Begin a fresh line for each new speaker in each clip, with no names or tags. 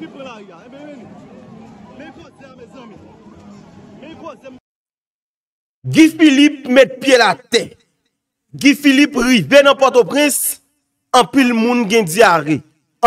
Eh Gifilip met piye la te Gifilip ri ven an poto pres Anpil moun gen di ari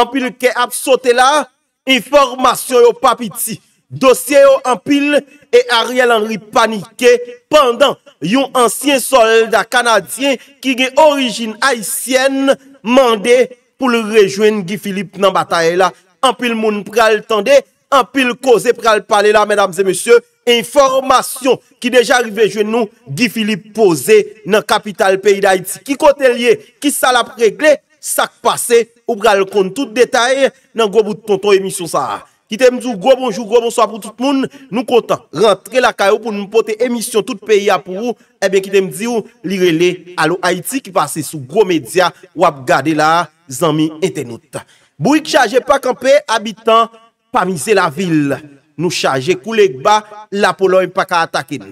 Anpil ke ap sote la Informasyon yo papiti Dosye yo anpil E ariel anri panike Pendan yon ansyen solda kanadyen Ki gen orijin aisyen Mande pou le rejwen Gifilip nan bataye la Anpil moun pral tende, anpil koze pral pale la, mèdames et monsye, informasyon ki deja rive jwen nou, Gifili pose nan kapital peyi d'Haïti. Ki kote liye, ki sa la pregle, sak pase ou pral kon tout detay nan gwo bout tonton emisyon sa. Ki temdou gwo bonjou, gwo bonso apout tout moun, nou kontan rentre la kayo pou nou pote emisyon tout peyi apou, ebe eh ki temdou li rele alo Haïti ki pase sou gwo medya wap gade la zanmi etenouta. Bou yik chaje pa kampe, abitan pa mise la vil. Nou chaje koulek ba, la polon yon pa ka atakine.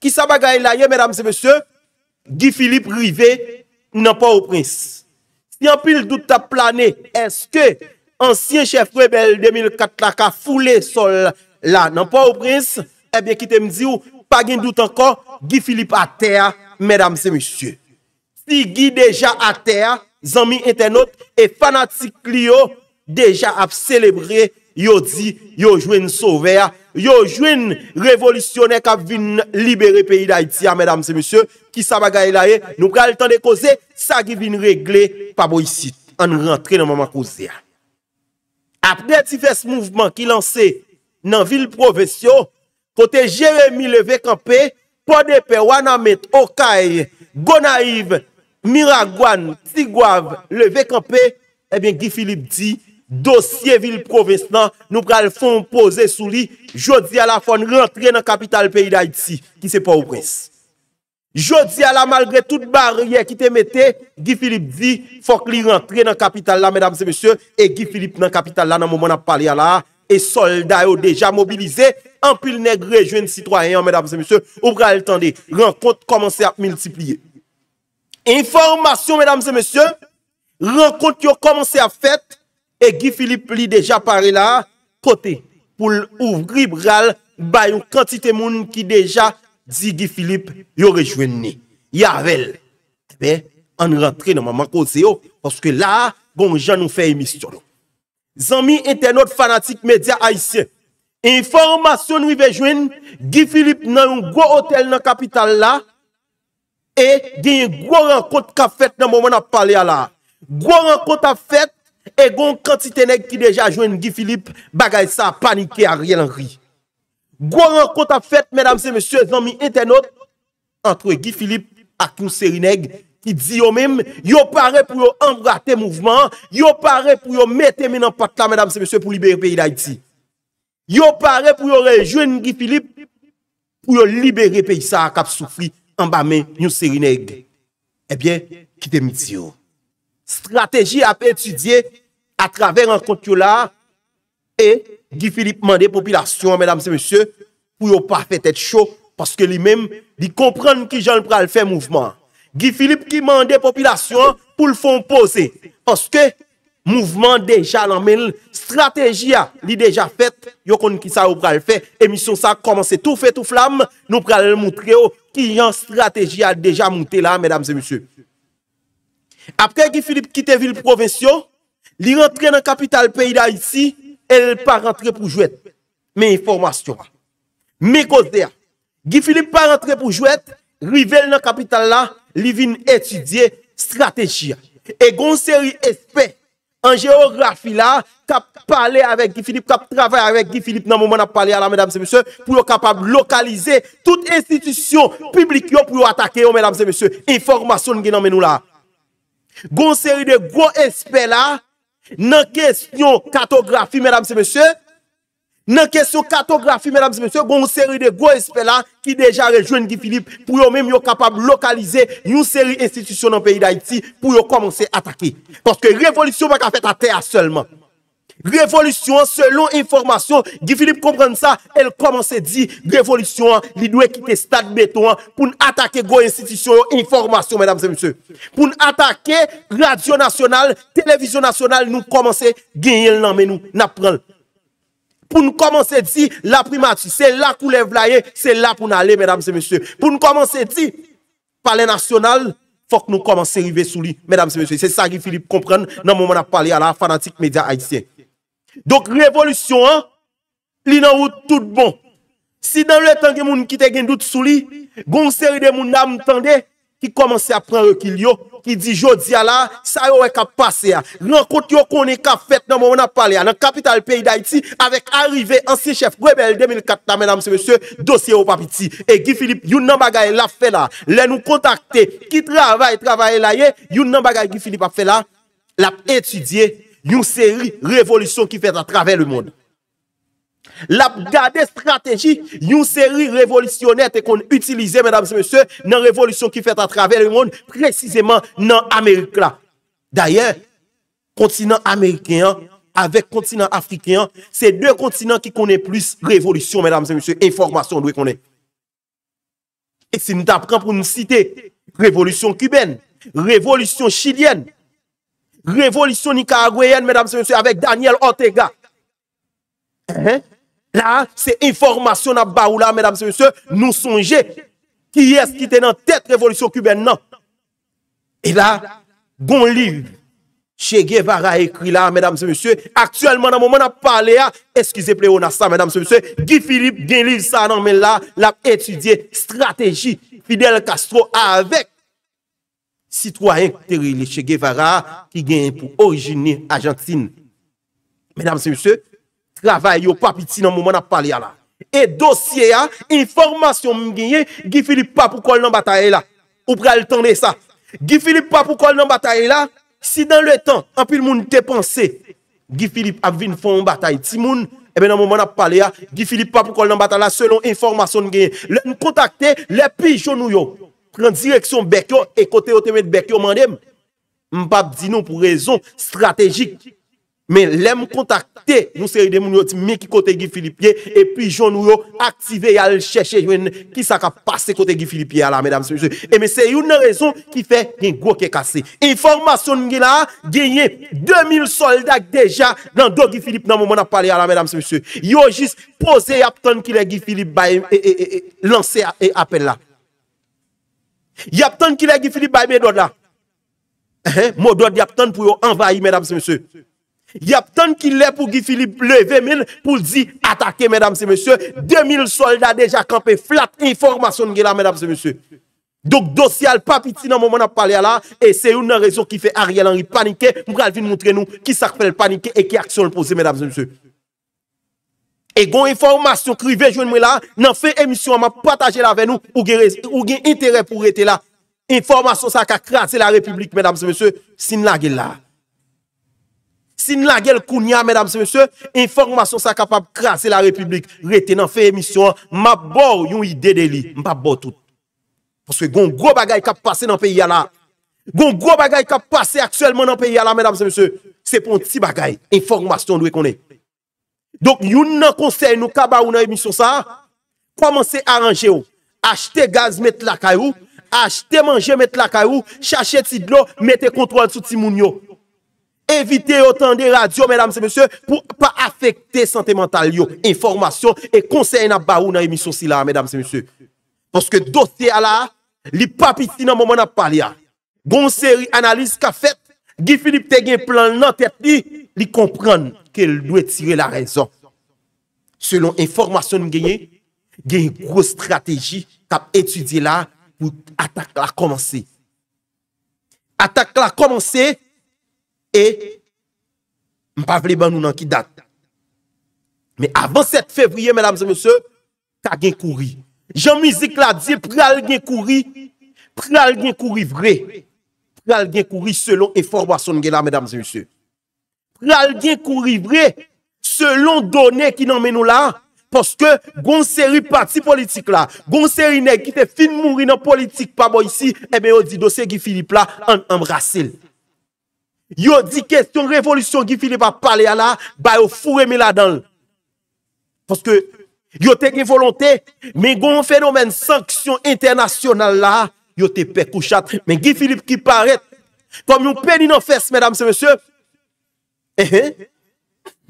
Ki sa bagay la ye, mèdam se monsye, gi Filip rive nan pa eh ou prins. Si an pil douta plane, eske ansyen chef rebel 2004 la ka foule sol la nan pa ou prins, ebyen ki te mzi ou, pa gen douta anko, gi Filip a teya, mèdam se monsye. Si gi deja a teya, zanmi internet e fanatik li yo deja ap selebrer yo di yojwen sover yojwen revolisyonek ap vin libere peyi da iti a medam se msye, ki sa bagay la e nou pral tan de koze, sa ki vin regle pa bo yisit an nou rentre nan mama koze a ap neti fes mouvman ki lanse nan vil profesyon kote jeremi leve kampe pou depe wana met okay, go naiv Miragwan, Tigwav, Levekampè, ebyen eh Gifilip di, dosye vil provestan, nou pral fon pose sou li, jodi ala fon rentre nan kapital peyi da iti, ki se po ou pres. Jodi ala, malgre tout barye ki te mette, Gifilip di, fok li rentre nan kapital la, e Gifilip nan kapital la, nan mouman ap pale ala, e solda yo deja mobilize, anpil neg rejwen sitwanyan, ou pral tande, renkont komanse ap multipliye. Informasyon mèdames et mèsyon, renkont yo komanse a fèt e Gifilip li deja pare la kote pou l'ouvri bral bay yon kantite moun ki deja di Gifilip yo rejwen ni. Yavel, tepe, an rentre nan maman kose yo oske la gong jan nou fe emisyon nou. Zanmi internet fanatik media aisyen, informasyon nou vejwen, Gifilip nan yon go hotel nan kapital la E gen yon gwo renkot ka fet nan mou mwen ap pale a la. Gwo renkot a fet, e gwen kantite neg ki deja jwen Ngi Filip bagay sa panike a riyel an ri. Gwo renkot a fet, mèdam se mèsyè, zan mi entenot, antre Ngi Filip, akoun seri neg, ki di yo mèm, yo pare pou yo embrate mouvment, yo pare pou yo metèmè nan patla mèdam se mèsyè pou libere peyi da iti. Yo pare pou yo rejwen Ngi Filip, pou yo libere peyi sa akap soufri. Mbame, nyouseri neg. Ebyen, eh kite mityo. Strateji ap etudye a traver an kontyo la e Gifilip mande popilasyon, mèdame se mèsyo, pou yo pa fè tèt chò, paske li mèm di kompran ki jan pral fè mouvman. Gifilip ki mande popilasyon pou l fon pose. Aske, Mouvement deja nan men, strategi ya li deja fet, yo kon ki sa ou pral fe, emisyon sa komanse tou fet ou flam, nou pral moutre yo, ki jan strategi ya deja moutre la, apre ki Filip kite vil provensyon, li rentre nan kapital peyda isi, el pa rentre pou jwet, men informasyon, men kose de ya, ki Filip pa rentre pou jwet, li vel nan kapital la, li vin etudye strategi ya, e gon seri espè, An geografi la, kap pale avèk Gifilip, kap travè avèk Gifilip nan mouman ap pale alè, mèdames et mèsè, pou yo kapab lokalize tout institisyon publik yo pou yo atake yo, mèdames et mèsè, informasyon gen nan menou la. Gon seri de gon espè la, nan kesyon katografi, mèdames et mèsè. Nan kesyon katografi, mèdames et messieurs, goun seri de goun espèla ki deja rejouen Gifilip pou yon mèm yon kapab lokalize yon seri institisyon nan peyi d'Haïti pou yon komanse atake. Paske revolisyon baka fèt a teya selman. Revolisyon, selon informasyon, Gifilip komprende sa, el komanse di revolisyon an, li dwe kite stade beton an, pou n'atake goun institisyon yon informasyon, mèdames et messieurs. Pou n'atake radio nasyonal, televizyon nasyonal, nou komanse genye l nan menou, nan pranl. pour nous commencer à dire la primature, c'est là qu'on la les c'est là pour nous aller, mesdames et messieurs. Pour nous commencer à dire, palais national, faut que nous commencions à arriver sous lui, mesdames et messieurs. C'est ça que Philippe comprend dans le moment où on a parlé à la fanatique média haïtien. Donc, révolution, hein, route tout bon. Si dans le temps que nous qui te doute sous lui, gon série de monde a ki komanse ap pran rekilyo, ki di jodi ala, sa yo wek ap pase ya. Rankot yo konen ka fet nan moun ap pale ya, nan kapital peyi da iti, avek arive ansi chef, gwebel 2004 ta menam se mese, dosye ou papiti. E Gifilip, yon nan bagay la fe la, le nou kontakte, ki travay travay la ye, yon nan bagay Gifilip ap fe la, la ap etudye, yon seri revolusyon ki fet atrave le moun. La garde stratégie, une série révolutionnaire qu'on utilisait, mesdames et messieurs, dans la révolution qui fait à travers le monde, précisément dans l'Amérique là. D'ailleurs, continent américain avec continent africain, c'est deux continents qui connaissent plus révolution, mesdames et messieurs, information doit connaître. Et si nous t'apprenons pour nous citer, révolution cubaine, révolution chilienne, révolution nicaraguayenne, mesdames et messieurs, avec Daniel Ortega. Hein? La, se informasyon ap ba ou la, me dam se monsye, nou sonje, ki es ki tenan tet revolisyon kuben nan. E la, gon liv, Che Guevara ekri la, me dam se monsye, aktuelman nan moun an ap pale a, eskize pleo nan sa, me dam se monsye, Guy Philippe gen liv sa nan, me la, l ap etudye strategi, Fidel Castro a avek, sitwoyen terili Che Guevara, ki gen pou orijini Argentine. Me dam se monsye, Lavaye yo papi ti nan mouman ap pale ya la. E dosye ya, informasyon mwen genye, Gifilip pa pou kol nan bataye la. Ou pre al ton de sa. Gifilip pa pou kol nan bataye la, Si dan le ton, anpil moun te pense, Gifilip ap vin fon nan bataye ti moun, Ebe eh nan mouman ap pale ya, Gifilip pa pou kol nan bataye la, Selon informasyon mwen genye. Le kontakte le pi jounou yo. Pren direksyon bekyo, E kote otemet bekyo mandem. Mbap di nou pou rezon strategik, Mais l'aime contacter, nous série des gens qui mais qui côté Guy Philippier, et puis j'en nous activé à le chercher, qui ça qui a passé côté Guy Philippier là, mesdames et messieurs. Et mais c'est une raison qui fait qu'un gros qui est cassé. Information avons gagné 2000 soldats déjà dans dos Guy Philippe dans le moment de a là, mesdames et messieurs. Yo juste posé à Qui qu'il Guy Philippe bah, et, et, et, lancé et appel là. Y a qu'il Guy Philippe baille mes là. Hein? Mot là y a pour envahir, mesdames et messieurs. Y ap tan ki lè pou gifili pleve men pou di atake, mesdames et messieurs. 2000 soldat deja kampe flat informasyon gen la, mesdames et messieurs. Dok dosyal papiti nan mouman ap pale ala. E se yon nan rezon ki fe Ariel Henry panike. Mwen kalvin mountre nou ki sakpele panike e ki aksyon le pose, mesdames et messieurs. E gon informasyon kri vejwen mwen la, nan fe emisyon anman pataje la ve nou. Ou gen intere pou rete la. Informasyon sa ka krate la republik, mesdames et messieurs. Sin la gen la. Sin la gel kounya, mesdames et messieurs, informasyon sa kapap krasi la republik. Reti nan fey emisyon, mabor yon ide de li, mabor tout. Poske gon gro bagay kap pase nan peyi yala. Gon gro bagay kap pase akselman nan peyi yala, mesdames et messieurs. Se pon ti bagay, informasyon dwe konen. Donk yon nan konsey nou kaba ou nan emisyon sa, koman se aranje ou? Achete gaz met lakay ou, achete manje met lakay ou, chache ti dlo, mette kontrol sou ti moun yo. Evite otan de radio, mèdames et monsieurs, pou pa afekte sentimental yo. Informasyon e konsey na baou na emisyon si la, mèdames et monsieurs. Poske do te ala, li papiti nan mouman ap pale ya. Gon seri analise ka fet, gifini pte gen plan nan tet li, li kompran ke lwe tire la rezon. Selon informasyon genye, genye gro strategi tap etudi la, pou ata k la komanse. Ata k la komanse, E, mpa vle ban nou nan ki dat. Me avan 7 fevriye, mèdames et monsieurs, ta gen kouri. Jan mwizik la di, pral gen kouri, pral gen kouri vre. Pral gen kouri selon e forwason gen la, mèdames et monsieurs. Pral gen kouri vre, selon donè ki nan men nou la, poske goun seri pati politik la. Goun seri nek ki te fin mwouri nan politik pa bo yisi, e eh be yo di dosè ki Filip la an amrasil. Yo di kes ton revolusyon Gifilip a pale a la, ba yo fure me la dan. Foske, yo te ge volante, men goun fenomen sanksyon internasyonal la, yo te pe kouchat. Men Gifilip ki paret, kom yon peni nan fes, medam se mesye,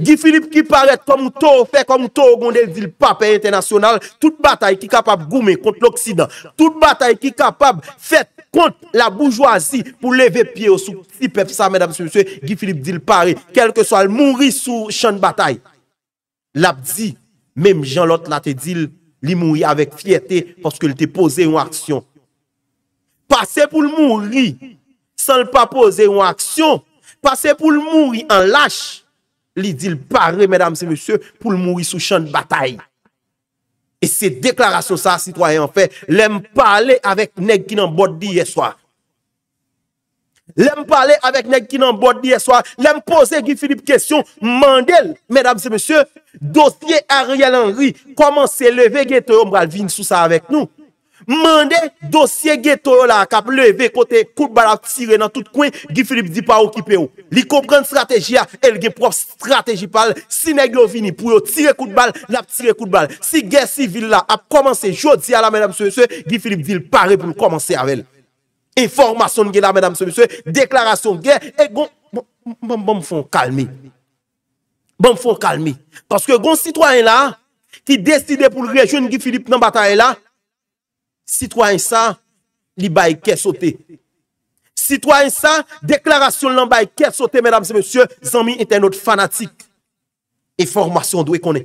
Gifilip ki paret, kom yon to ou fe, kom yon to ou goun de vil pape internasyonal, tout batay ki kapab goume kont l'Oksidan, tout batay ki kapab fet, kont la boujouazi pou leve piye ou souk si pef sa, mèdame se monsye, Gifilip di l'pari, kelke so al mouri sou chan batay. Lap di, mèm Jean Lot la te dil, li mouri avèk fiyete, foske l te pose yon aksyon. Pase pou l mouri, san l pa pose yon aksyon, pase pou l mouri an lâche, li di l pari, mèdame se monsye, pou l mouri sou chan batay. Et ces déclarations, ça, citoyen en fait, l'aime parler avec nèg qui n'en bord hier soir. L'aime parler avec nèg qui n'en bord hier soir. L'aime poser Guy Philippe question. Mandel, mesdames et messieurs, dossier Ariel Henry, comment s'est levé Gueto Ombralvin sous ça avec nous? Mande dosye ge to yo la akap Le ve kote kout bal ap tire nan tout kwen Gifilip di pa okipe yo Li kompren strategia el ge prop strategi pal Sine gyo vini pou yo tire kout bal Lap tire kout bal Si ge sivil la ap komanse jodi a la mèdame soumise Gifilip di l pare pou l komanse avèl Enformasyon ge la mèdame soumise Deklarasyon ge E gon Bon bon fon kalmi Bon fon kalmi Toske gon sitwany la Ki deside pou l rejoun gifilip nan batay la Citoyensan li baye kesote Citoyensan Deklarasyon lan baye kesote Zanmi eten not fanatik E formasyon dwe kone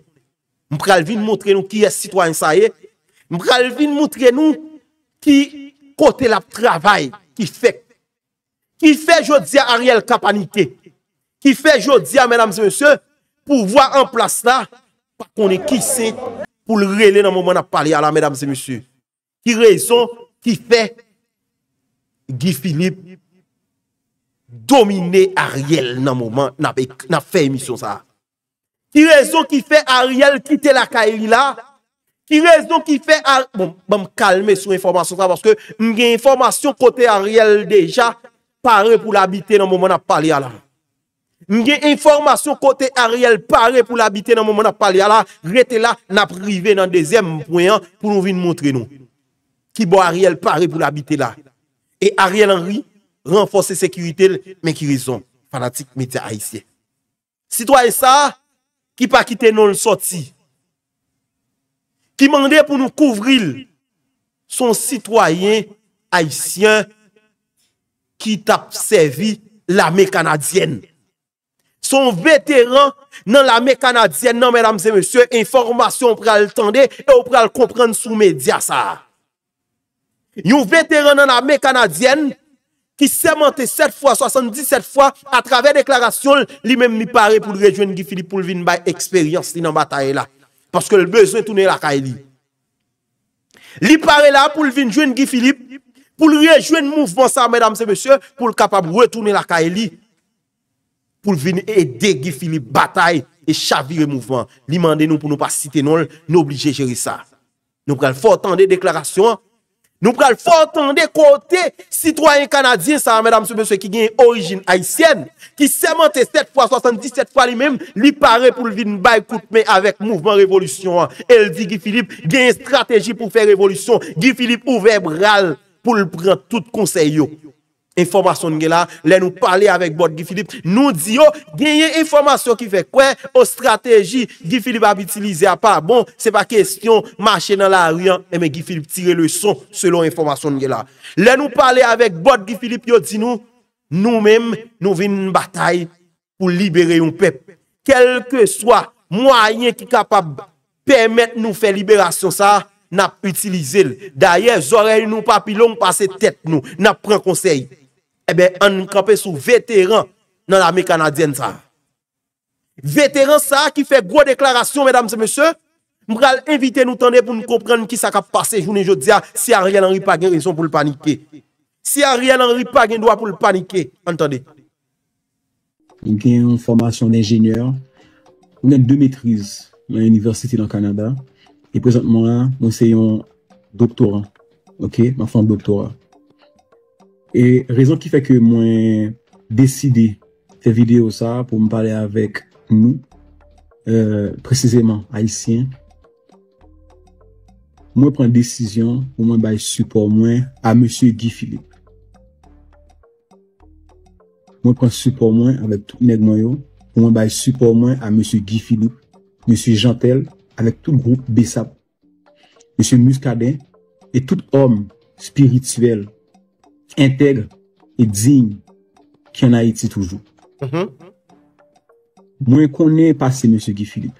Mpralvin moutre nou ki es citoyensan Mpralvin moutre nou Ki kote la travay Ki fek Ki fe jodia Ariel Kapanike Ki fe jodia menamse monsye Pou vwa anplas la Kone ki se Pou le rele nan mouman ap pale ala menamse monsye Ki rezon ki fe Gifinib Domine Ariel nan mouman Nan fe emisyon sa Ki rezon ki fe Ariel Kite la kaerila Ki rezon ki fe Bon, bom kalme sou informasyon sa Mge informasyon kote Ariel deja Pare pou la bite nan mouman ap pale ala Mge informasyon kote Ariel Pare pou la bite nan mouman ap pale ala Retela nan prive nan dezem Pou nou vin montre nou ki bo Ariel pari pou l'habite la. E Ariel Henry, renfose sekiritel, men ki rizon, fanatik media haisyen. Citoyen sa, ki pa kite non l'soti, ki mande pou nou kouvril, son citoyen haisyen, ki tap sevi la me kanadiyen. Son veteran nan la me kanadiyen, nan men amse monsye, informasyon pou al tende, ou pou al kompren sou media sa. Yon vétéran dans l'armée canadienne qui s'est monté 7 fois, 77 fois à travers déclaration, lui-même mi paraît pour rejoindre Guy Philippe pour vin by expérience dans bataille là. Parce que le besoin tourner la caille. Li paraît là pour vin joindre Guy Philippe pour rejoindre mouvement ça mesdames et messieurs pour capable retourner la caille pour venir aider Guy Philippe bataille et chavirer mouvement. Li nous pour nous pas citer non, nous obliger gérer ça. Nous prenons fort temps des déclarations Nou prel fontan de kote Citoyen kanadyen, sa mèdame sou mèso Ki gen origine haïsyen Ki semente 7 x 77 x li mèm Li pare pou lvin bay koutme Avèk mouvment revolutyon El di Gifilip gen strategi pou fè revolutyon Gifilip ouve bral Poul pren tout konseyo Informasyon nge la, le nou pale avek bot Gifilip, nou di yo, genye informasyon ki fe kwen, o strateji Gifilip ap itilize a pa, bon, se pa kesyon, mache nan la riyan, e men Gifilip tire le son selon informasyon nge la. Le nou pale avek bot Gifilip, yo di nou, nou menm nou vin batay pou libere yon pep, kelke swa mwanyen ki kapab pemet nou fe liberasyon sa, nap itilize l. Da ye, zorey nou papi long pa se tet nou, nap pren konsey. Ebe, eh an nou kapè sou vèteran nan amè kanadyen sa. Vèteran sa ki fè gwo deklarasyon, mèdames et mèsyò. Mwen kal invite nou tande pou nou komprenn mwen ki sa kap pase. Jounen, jò diya, si a riyan an ripa gen, reyon pou l panike. Si a riyan an ripa gen, dwa pou l panike. Antande.
Mwen gen yon formasyon d'ingènyèr. Mwen gen dè mètriz mwen yon universiti nan Kanada. E prezent mwen la, mwen se yon doktoran. Ok, mwen fèm doktoran. E rezon ki fè ke mwen deside fè video sa pou mwen pale avèk nou, euh, prezizèman Haitien, mwen pren desisyon pou mwen baye support mwen a Monsie Guy Philippe. Mwen pren support mwen avèk Toutenèk Moyo, pou mwen baye support mwen a Monsie Guy Philippe, Monsie Jantel, avèk tout groupe Besap, Monsie Muscadet, et tout homme spirituel, entegre et digne ki an ha iti toujou. Mwen mm-hmm. konen pasi Monsi Gifilip.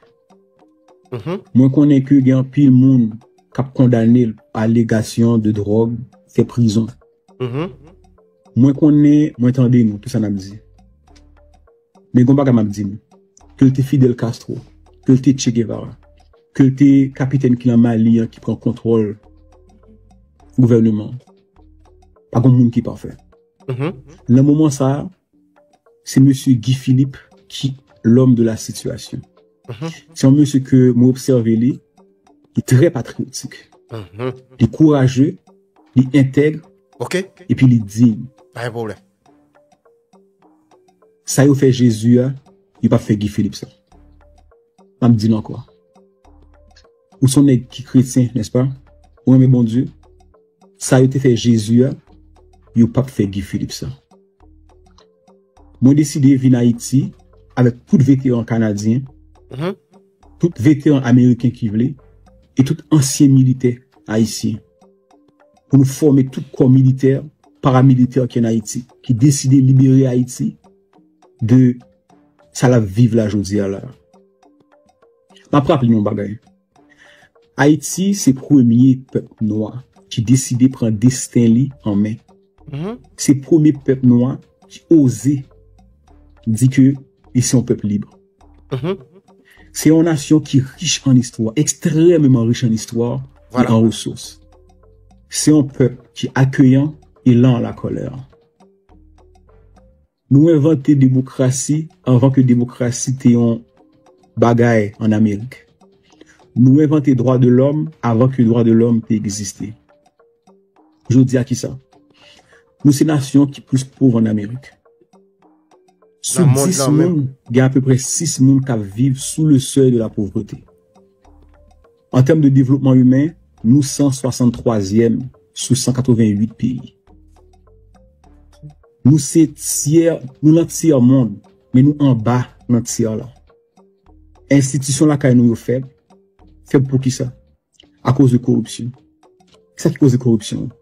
Mwen mm-hmm. konen ke gen pil moun kap kondane alégasyon de drog se prison. Mwen konen, mwen tende nou te sanam di. Men gomba gamam di nou. Kel te Fidel Castro, kel te Che Guevara, kel te kapiten ki nan Mali an ki pren kontrol gouvernement. pas comme monde qui parfait. Mm-hmm. Le moment ça, c'est monsieur Guy Philippe qui l'homme de la situation. Mm-hmm. C'est un monsieur que moi observé lui, il est très patriotique. Mm-hmm. Il est courageux, il est intègre. OK. Et puis il est digne. Pas de problème. Ça il fait Jésus, hein. il pas fait Guy Philippe ça. Je me dis non quoi. Ou son est qui chrétien, n'est-ce pas? Oui, mais bon Dieu, ça a été fait Jésus, hein. Yo pape fè Guy Philipsan. Mwen deside vin Haïti alè tout vétéran kanadyen, mhm. tout vétéran amériken ki vle, et tout ansyen milité Haïtien. Mwen fòmè tout kon militaire, paramilitaire ki en Haïti, ki deside liberi Haïti de sa la vive la joudi alè. Ma prap li mwen bagay. Haïti se prou eminyè pep noa ki deside pran desten li anmen Mhm. c'est le premier peuple noir qui osait dire que ils sont un peuple libre. Mhm. C'est une nation qui est riche en histoire, extrêmement riche en histoire et en ressources. C'est un peuple qui est accueillant et lent à la colère. Nous la démocratie avant que la démocratie soit un bagaille en Amérique. Nous inventons droit de l'homme avant que droit de l'homme ait existé. Je dis à qui ça? Nou se nasyon ki plus pouv an Amerik. Sou 10 moun, gen apèpèpè 6 moun ka vive sou le sèl de la pouvreté. An tem de devlopman ymen, nou 163èm sou 188 pili. Nou se tsyè, nou nan tsyè an moun, men nou an ba nan tsyè an la. Instityon la ka yon yo feb, feb pou ki sa? A kouz de korupsyon. Ki sa ki kouz de korupsyon ou?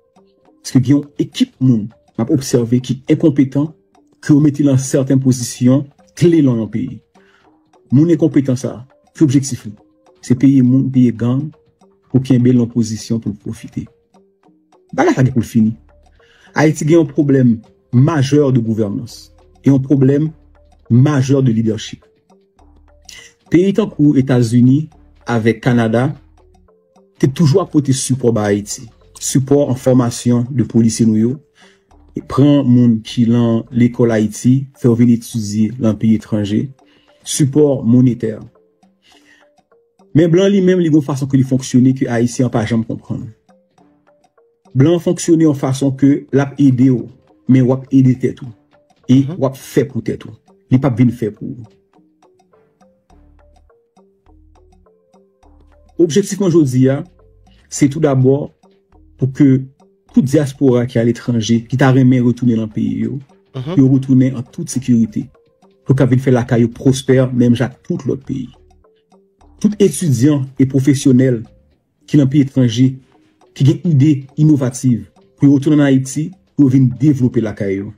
Ske gen yon ekip moun ap observe ki e kompetan ke ou meti lan certain pozisyon kle lan an peyi. Moun e kompetan sa, fye objeksi fye. Se peyi moun, peyi gang, pou ken bel lan pozisyon pou profite. Bala fage pou l'fini. Ha eti gen yon problem majeur de gouvernance e yon problem majeur de lidership. Peyi tan kou Etasuni avek Kanada, te toujwa poti sou pou ba ha eti. Supor an formasyon de polisi nou yo. Pren moun ki lan l'ekol Haiti, fè ou vi l'étudie lan pi etranje. Supor moneter. Men blan li mèm li goun fason ke li fonksyonè ki Haitien pa jèm kompran. Blan fonksyonè an fason ke lap ide yo, men wap ide tè tou. E wap fè pou tè tou. Li pap vin fè pou. Objektifman jò di ya, se tout d'abord, pou ke tout diaspora ki al etranje, ki ta remen retoune lan peye yo, pou mhm. yo retoune an tout sekurite, pou ka vin fè lakay yo prosper, nem jat tout lot peye. Tout etudyan et profesyonel ki lan peye etranje, ki gen ide inovative, pou yo retoune nan Haiti, pou yo vin devlope lakay yo.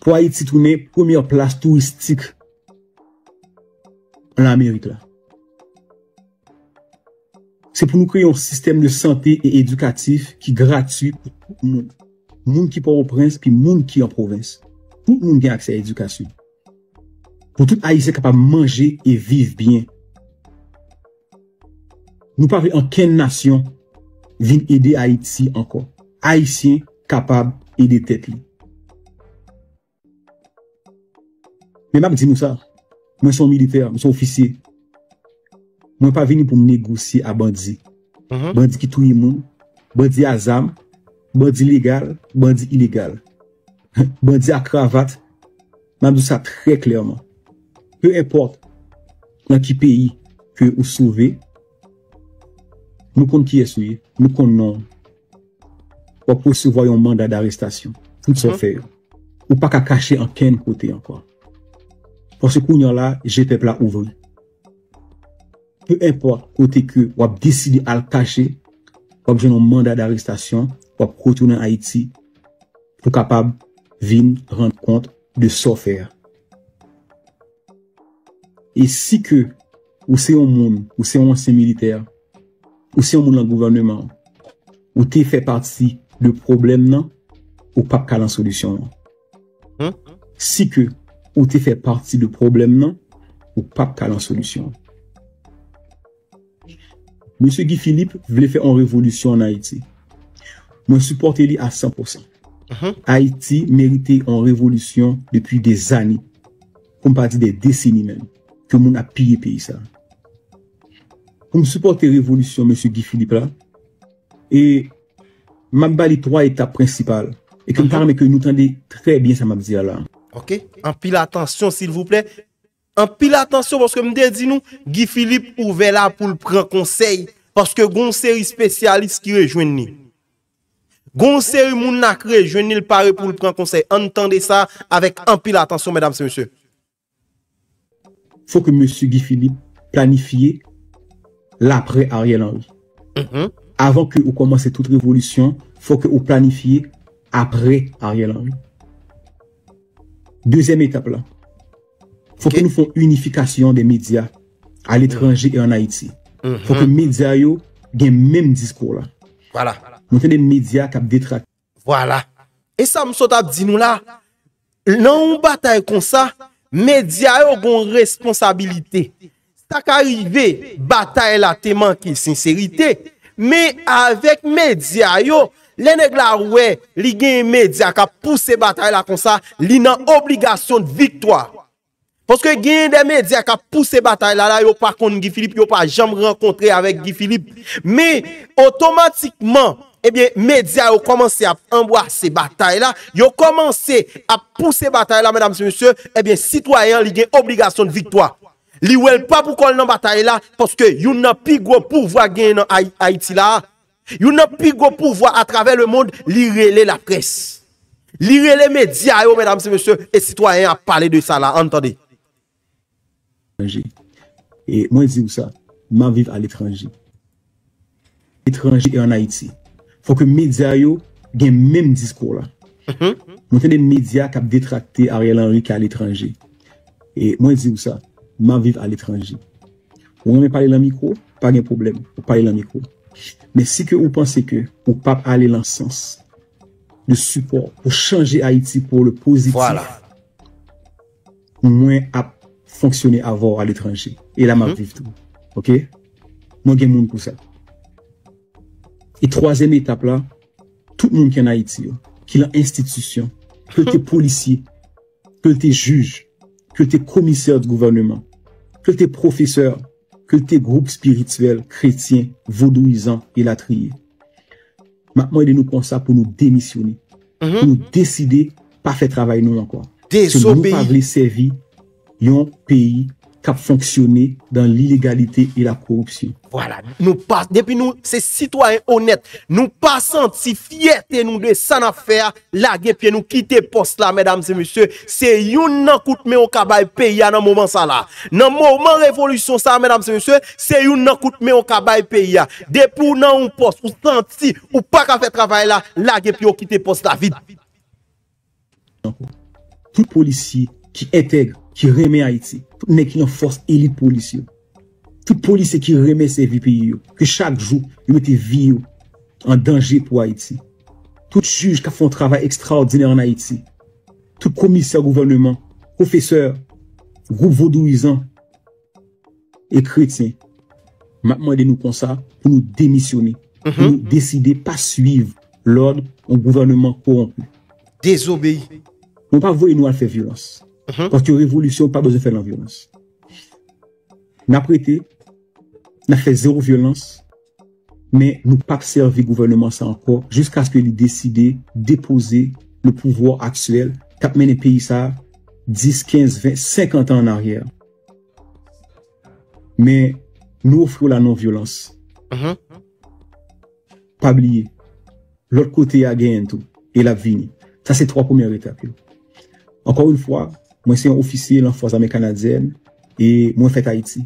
Po Haiti toune, pou yo vin fè premier plas touristik lan Amerite la. Se pou nou kreye yon sistem de sante et edukatif ki gratu pou tout moun. Moun ki pou ou prens, pi moun ki en province. Tout moun gen akse edukasyon. Pou tout Haitien kapab manje et vive bien. Nou pavle an ken nasyon vin ede Haiti anko. Haitien kapab ede Tetli. Men mab di nou sa. Mwen son militer, mwen son ofisier. Mwen pa vini pou mne negosi a bandi. Mhm. Bandi ki tou imoun, bandi a zam, bandi legal, bandi iligal. Bandi a kravat, mwen dousa tre klerman. Peu import, lanki peyi ke ou souve, nou kon ki esuyen, nou kon non. Ou pou souvoyon manda da restasyon. Tout se mhm. fè yon. Ou pa ka kache an ken kote anko. Pwos se koun yon la, jè pepla ouvri. Pe import kote ke wap deside al kache, wap jenon manda d'aristasyon, wap koutou nan Haiti, pou kapab vin rende kont de sofer. E si ke ou se yon moun, ou se yon ansi militer, ou se yon moun nan gouvernement, ou te fe parti de problem nan, ou pap kalan solusyon nan. Hmm? Si ke ou te fe parti de problem nan, ou pap kalan solusyon nan. Monsieur Guy Philippe voulait une une révolution Haïti. Moi, je supporte lui à 100%. Uh-huh. Haïti méritait une révolution depuis des années, comme des des décennies même que mon mon Ke pays ça. Pour me supporter supporte révolution, Guy Philippe là. Et mwen bali trois trois et tu parle uh-huh. que nous tenir très bien ça m'a dit là
Ok, En pile attention, sil vous plaît. Anpil atansyon pwoske mde di nou, Gifilip ouvela pou l'prenkonsey pwoske gonseri spesyalist ki rejwen ni. Gonseri mounak rejwen ni l'pare pou l'prenkonsey. Antande sa avèk anpil atansyon, mèdame se msè.
Fò ke msè Gifilip planifiye l'apre a rielanj. Mm-hmm. Avant ke ou komanse tout revolutyon, fò ke ou planifiye apre a rielanj. Dezem etape la. Fouke nou foun unifikasyon de media al etranji e an Haiti. Fouke media yo gen menm diskou la. Voilà. Nou ten de media kap detrak.
Voilà. E sa msot ap di nou la, nan ou batay kon sa, media yo bon responsabilite. Sa ka rive, batay la te manke sincerite, me avèk media yo, le neg la wè, li gen media kap pouse batay la kon sa, li nan obligasyon di viktoa. Poske genye de medya ka pousse bataye la la, yo pa kon Gifilip, yo pa jam renkontre avèk Gifilip. Me, otomatikman, ebyen, medya yo komanse ap anboa se bataye la. Yo komanse ap pousse bataye la, mèdame se mèsyè, ebyen, sitwayan li genye obligasyon de viktoa. Li wèl pa pou kol nan bataye la, poske yon nan pi gwo pouvoa genye nan Haiti la. Yon nan pi gwo pouvoa a travè le moun, li rele la pres. Li rele medya yo, mèdame se mèsyè, e sitwayan a pale de sa la, antoni.
Et mwen di ou sa, mwen vive al etranji. Etranji e an Haiti. Fwa ke media yo gen menm diskou la. Mwen ten de media kap detrakte a real anri ki al etranji. Et mwen di ou sa, mwen vive al etranji. Ou mwen me pale la mikou, pa gen problem. Ou pale la mikou. Men si ke ou panse ke, ou pa pale lan sens. De support pou chanje Haiti pou le pozitif. Ou mwen ap. fonctionner avant à l'étranger. Et là, ma mm tout. OK? Moi, j'ai monde pour ça. Et troisième étape là, tout le monde qui est en Haïti, qui est institution, que tu es mhm. policier, que tu es juge, que tu es commissaire de gouvernement, que tu es professeur, que tu es groupe spirituel, chrétien, vaudouisant et latrier. Maintenant, est nous comme ça pour nous démissionner, mhm. pour nous décider, pas faire travail nous encore. Désobéir. servir yon peyi kap fonksyonne dan li legalite e la korupsi. Wala,
nou pas, depi nou, se sitwoyen onet, nou pasant si fiyete nou de san afer, la gen piye nou kite pos la, medam se monsye, se yon nan koutme yon kabay peyi ya nan mouman sa la. Nan mouman revolusyon sa, medam se monsye, se yon nan koutme yon kabay peyi ya. Depi ou nan yon pos, ou senti, ou pa ka fe travay la, la gen piye ou kite pos
la. David. Tout polici ki entegre ki reme Haiti, tout nek yon force elit polis yo. Tout polis ki reme se vipi yo, ki chak jou yon mette vi yo an danje pou Haiti. Tout juj ka fon travay ekstraordinèr an Haiti. Tout komise sa gouvernement, kofeseur, rouvodouizan, ekritin, mapman de nou konsa pou nou demisyone, pou mhm. nou deside pa suive l'odre ou gouvernement koronpou. Dezobeyi. Mwen pa voye nou alfevirus. Mhm. Parce qu'il y a une révolution, il n'y a pas besoin de faire de la violence. On a prêté, on a fait zéro violence, mais on n'a pas servi le gouvernement ça encore jusqu'à ce qu'il ait décidé de déposer le pouvoir actuel qu'a mené Paysard 10, 15, 20, 50 ans en arrière. Mais nous offrons la non-violence. Mhm. Pas blier. L'autre côté a gagné tout. Et l'a fini. Ça c'est trois premières étapes. Encore une fois, Mwen se yon ofisye lan fwa zame kanadzen E mwen fet Haiti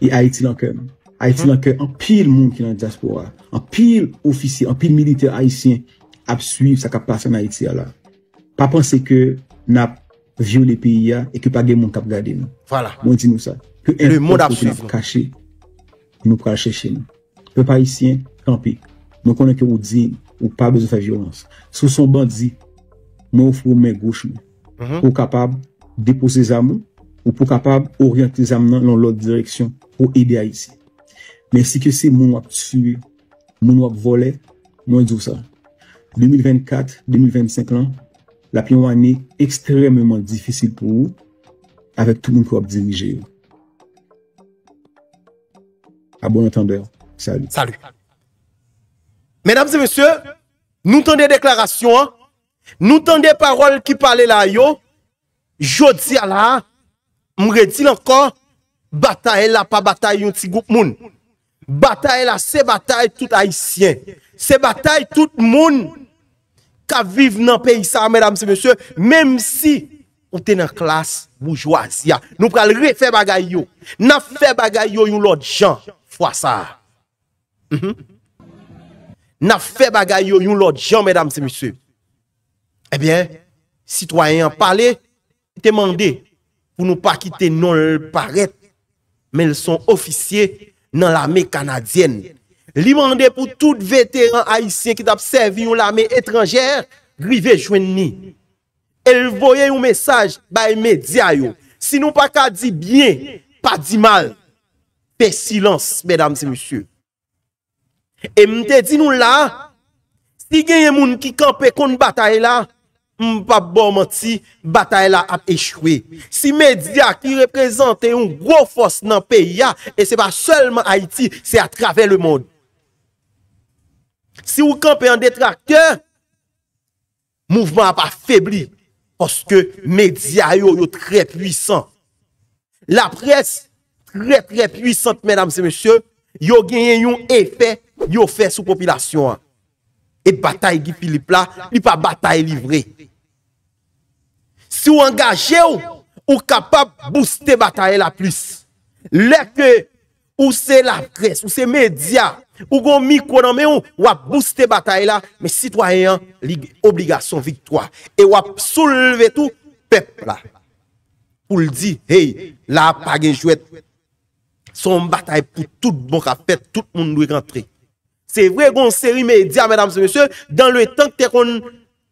E Haiti lankan Haiti lankan an pil moun ki nan diaspora An pil ofisye, an pil milite haitien Apsuiv sa kap pason Haiti ala Pa panse ke Nap vio le piya E ke pa gen moun kap gade nou Mwen di nou sa Kè moun ap kache Kè pa haitien, kampi Mwen konen ke ou di ou pa bezou fay jowans Sou son bandi Mwen ou fwo men gouch nou mhm. Ou kapab depo se zam ou pou kapab oryant se zam nan loun lout direksyon pou ede a isi. Mersi ke se moun wap su, moun wap vole, moun djousa. 2024, 2025 lan, la pion ane ekstrememan difisil pou ou avèk tout moun krop di MIGU. A bon entende,
salu. Mèdames et messieurs, nou tande deklarasyon, nou tande de parol ki pale la yo, Jodi ala, mwre di lankan, bataye la pa bataye yon ti goup moun. Bataye la se bataye tout haisyen. Se bataye tout moun ka vive nan peyisa, mèdames et monsieurs, mèm si ou te nan klas boujouaz. Nou pral re fe bagay yo. Na fe bagay yo yon lòd jan, fwa sa. Mhm. Na fe bagay yo yon lòd jan, mèdames et monsieurs. Ebyen, eh sitwayen pale, te mande pou nou pa kite non l paret men l son ofisye nan l ame kanadyen. Li mande pou tout veteran haisyen ki tap serve yon l ame etranjere, grive jwen ni. El voye yon mesaj baye medya yon. Si nou pa ka di bine, pa di mal, pe silans, bedam se msye. E mte di nou la, si genye moun ki kampe kon bataye la, Mpap bom an ti, batay la ap eshwe. Si media ki reprezenten yon gro fos nan peyi ya, e se pa selman Haiti, se a traver le moun. Si wou kan peyan detra ke, mouvment ap ap febli, poske media yo yo tre puisan. La pres, tre tre puisan, yon genyen yon efè, yon fè sou popilasyon an. Et bataye gipi lipla, li pa bataye livre. Si ou angaje ou, ou kapap booste bataye la plus. Lèkè ou se la presse, ou se media, ou gò mikwò nan mè ou, wap booste bataye la, mè sitwayan li obligasyon viktoa. E wap soulevet ou pepla. Ou l'di, hey, la apage jwet, son bataye pou tout bon kapet, tout moun loue rentre. Se vre goun seri media, mèdames et mèsyè, dan le tank te kon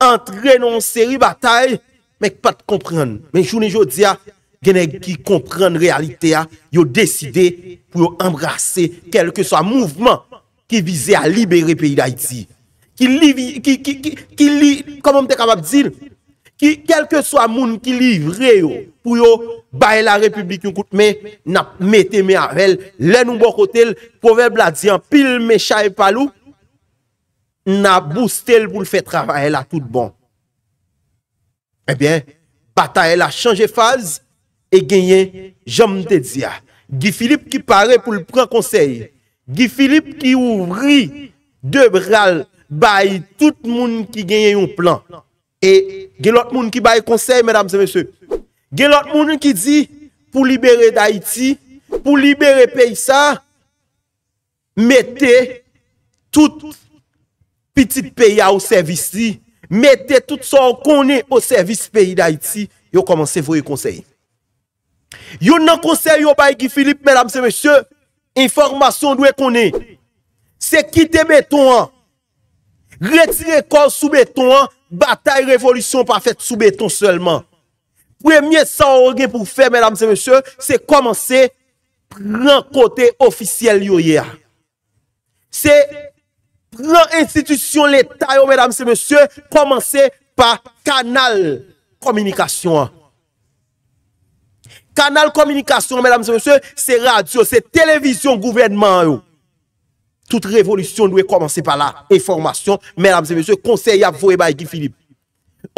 entrenon seri batay, mèk pat komprende. Mèk chouni jo diya, genèk ki komprende realite ya, yo deside pou yo embrase kelke sa mouvman ki vize a libere peyi da iti. Ki li, ki, ki, ki, ki, ki, ki li, komon te kamab zil, Ki kelke swa moun ki livre yo pou yo baye la republik yon koutme, na mette me avel, lè nou bo kote l, poveb la diyan pil me chaye palou, na boostel pou l fè travaye la tout bon. Ebyen, eh bata el a chanje faze e genye jom te diya. Gifilip ki pare pou l pran konsey, Gifilip ki ouvri de bral baye tout moun ki genye yon plan. E gen lot moun ki baye konsey, mèdame se mèsyò. Gen lot moun ki di, pou libere Daïti, pou libere pey sa, mette tout piti pey ya ou servis di, mette tout sa ou konen ou servis pey Daïti, yo komanse vwe konsey. Yo nan konsey yo baye ki Filip, mèdame se mèsyò, informasyon dwe konen. Se ki te meton an, Retire kon soubeton an, batay revolusyon pa fet soubeton selman. Ouye, mye sa orgen pou fe, mèdame se mèsyon, se komanse pran kote ofisyel yoye an. Se pran institisyon letay an, mèdame se mèsyon, komanse pa kanal kominikasyon an. Kanal kominikasyon an, mèdame se mèsyon, se radio, se televizyon gouvenman an yo. Toute révolution doit commencer par là. information. Mesdames et messieurs, conseil à vous par Guy Philippe.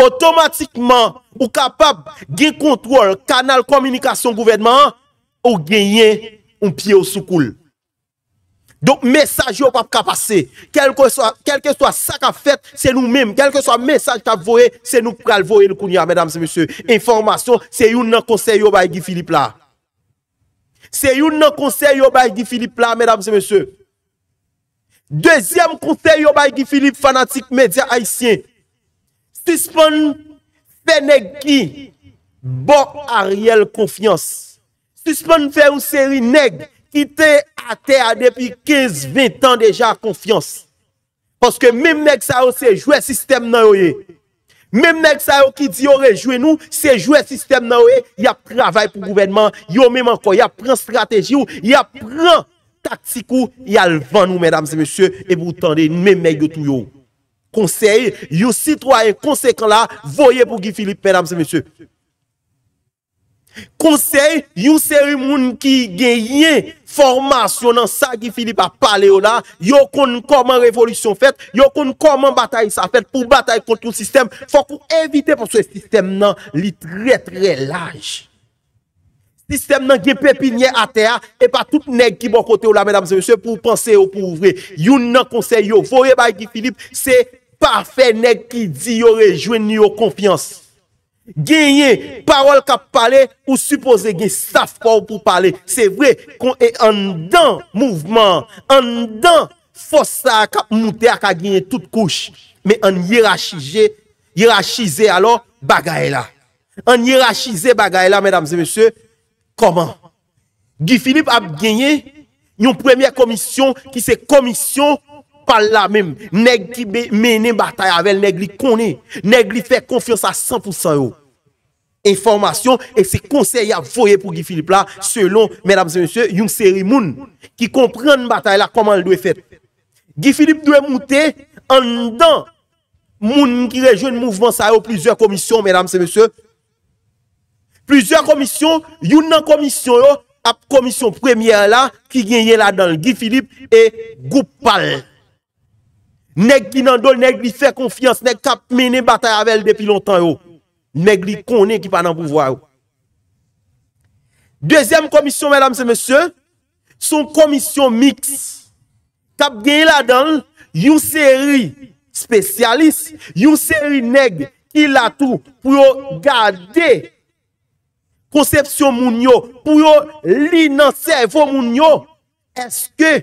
Automatiquement, ou capable de contrôle canal communication gouvernement, ou gagner un pied au soukoul. Donc, message n'est pas passer. Quel que soit, quel que soit ça qu'a fait, c'est nous-mêmes. Quel que soit message qu'a voué, c'est nous qui avons le kounia, mesdames et messieurs. Information, c'est un conseil au Guy Philippe là. C'est vous conseil au Guy Philippe là, mesdames et messieurs. Dezyem konte yo bayi ki Filip Fanatik Medya Aisyen. Stispon fè neg ki bo a riyel konfians. Stispon fè ou seri neg ki te ate a depi 15-20 an deja konfians. Poske mim neg sa yo se jwe sistem nan yo ye. Mim neg sa yo ki di yo rejwe nou se jwe sistem nan yo ye. Ya pravay pou gouvenman, yo mim anko, ya pran strateji ou, ya pran. Taksikou yalvan nou mèdamsè mèsyè E boutande mèmèk yo tou yo Konsey, yon sitwa yon konseykan la Voye pou Gifilip mèdamsè mèsyè Konsey, yon seri moun ki geyen Formasyon nan sa Gifilip a pale yo la Yon kon kon man revolisyon fet Yon kon kon man batay sa fet Pou batay konti yon sistem Fok ou evite pou sou yon sistem nan Li tre tre laj Sistem nan gen pepi nye atea, e pa tout neg ki bon kote ou la, mèdames et monsieurs, pou panse ou pou ouvre. You nan konseyo, vore ba ekifilip, se pafe neg ki di yo rejweni yo konfians. Genye parol kap pale, ou suppose gen saf kwa ou pou pale. Se vre kon e an dan mouvman, an dan fosa ka moutè a ka genye tout kouch, me an yirachize, yirachize alo bagay la. An yirachize bagay la, mèdames et monsieurs, Koman? Guy Philippe ap genye yon premye komisyon ki se komisyon pal la men. Neg li mene batay avèl, neg li konè. Neg li fè konfyon sa 100% yo. Enformasyon e se konsey ap foye pou Guy Philippe la selon yon seri moun ki komprende batay la koman l doye fète. Guy Philippe doye moutè an dan moun ki rejè yon mouvman sa yo plizè komisyon mèdam se mèsyò. Plüzyon komisyon, youn nan komisyon yo ap komisyon premye la ki genye la dan. Guy Philippe e Goupal. Neg di nan do, neg di fè konfians, neg kap mène batay avel depi lontan yo. Neg di konen ki pa nan pouvoa yo. Dezyen komisyon, mèdam se mèsyon, son komisyon mix. Kap genye la dan, youn seri spesyalist, youn seri neg ki la tou pou yo gadey. Koncepsyon moun yo, pou yo li nan servo moun yo, eske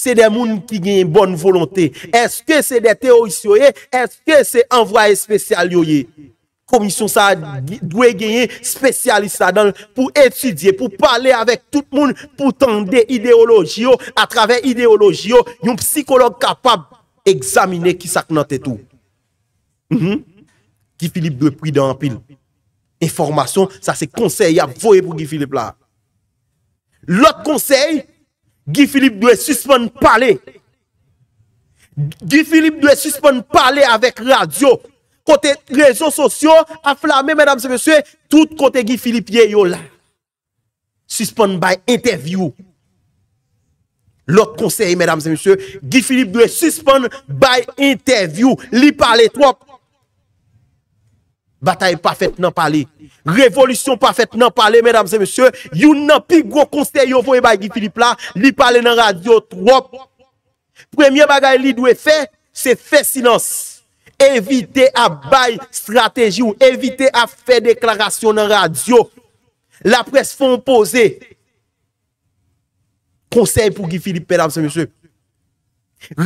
se de moun ki genye bon volonté? Eske se de teorisyoye? Eske se envoye spesyal yoye? Komisyon sa dwe genye spesyalist la dan pou etudye, pou pale avèk tout moun, pou tende ideolojiyo, a travè ideolojiyo, yon psikolog kapab examine ki sak nante tou. Ki mhm. Filip de Puy de Ampil. Information, ça c'est conseil à voyer pour Guy Philippe là. L'autre conseil, Guy Philippe doit suspendre parler. Guy Philippe doit suspendre parler avec radio. Côté réseaux sociaux, afflammé, mesdames et messieurs, tout côté Guy Philippe yo là. Suspend by interview. L'autre conseil, mesdames et messieurs, Guy Philippe doit suspendre by interview. Li parle trop Batae pafet nan pale. Revolution pafet nan pale, yon nan pi gro konsey yo vo e bay Gifilip la, li pale nan radyo trop. Premye magay li dwe fe, se fe sinans. Evite a bay strategi ou evite a fe deklarasyon nan radyo. La pres fon pose. Konsey pou Gifilip,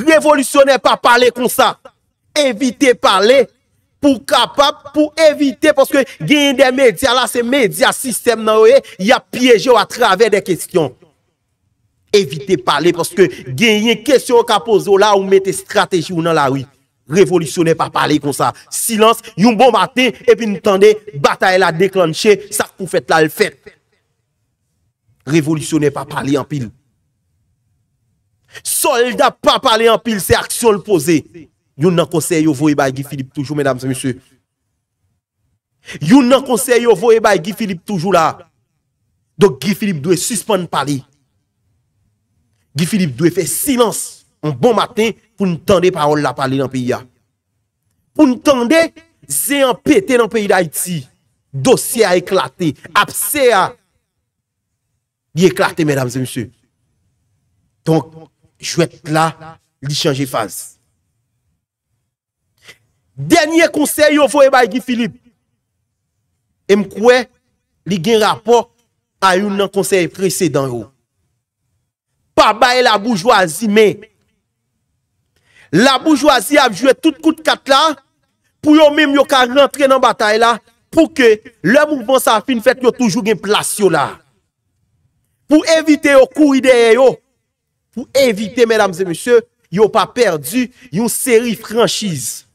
revolution ne pa pale kon sa. Evite pale, pou kapap, pou evite, poske genye de medya la, se medya sistem nan ouye, ya pyeje ou a traver de kestyon. Evite pale, poske genye kestyon ou ka pozo la, ou mette strateji ou nan la ouye. Revolusyon ne pa pale kon sa. Silans, yon bon bate, epi nou tende, batay la deklanche, sakou fèt la l fèt. Revolusyon ne pa pale en pil. Soldat pa pale en pil, se aksyon l pose. Yon nan conseil yo voye bay Guy Philippe toujours, mesdames et messieurs. Yon nan conseil yo voye bay Guy Philippe toujours là. Donc Guy Philippe doit suspendre parler. Guy Philippe doit faire silence un bon matin pour nous tendre parole la parler dans le pays. Pour nous tendre, c'est un pété dans le pays d'Haïti. Dossier a éclaté. Il a éclaté, mesdames et messieurs. Donc, je vais là, il changer phase. Denye konsey yo foye baygi Filip. E mkwe li gen rapor a yon nan konsey prese dan yo. Pa baye la boujwazi men. La boujwazi ap jwe tout kout kat la. Pou yo menm yo ka rentre nan batay la. Pou ke le mouvman sa fin fèt yo toujou gen plasyo la. Pou evite yo kou ideye yo. Pou evite menm zemesye yo pa perdi yon seri franchise.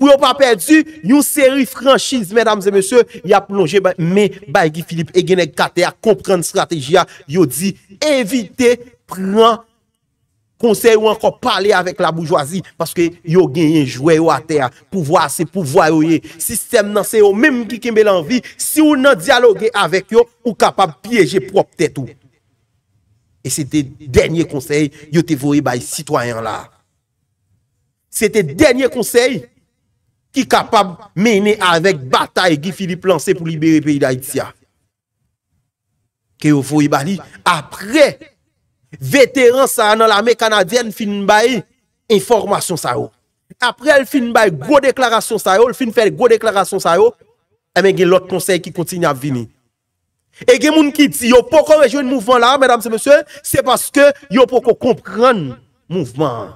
Ou yo pa perdi, yon seri franchise, mesdames et messieurs, yon plonge, men, bayi ki Filip, e genek kate a komprende strategia, yon di, evite, pren, konsey ou anko pale avèk la boujwazi, paske yon genye jouè ou a ter, pouvoi asè, pouvoi ou ye, sistem nan seyo, menm ki keme lanvi, si ou nan diyalogue avèk yo, ou kapab pyeje prop tèt ou. E se te denye konsey, yon te vori bayi sitwayan la. Se te denye konsey, Ki kapab mene avek batay Gifili planse pou libere peyi da itia Ke yo fo i bali Apre Veteran sa nan lame kanadyen Fin baye informasyon sa yo Apre el fin baye Go deklarasyon sa yo El fin fere go deklarasyon sa yo Emen gen lot konsey ki kontini ap vini Ege moun ki ti yo poko rejou Mouvement la medam se monsen Se paske yo poko kompran Mouvement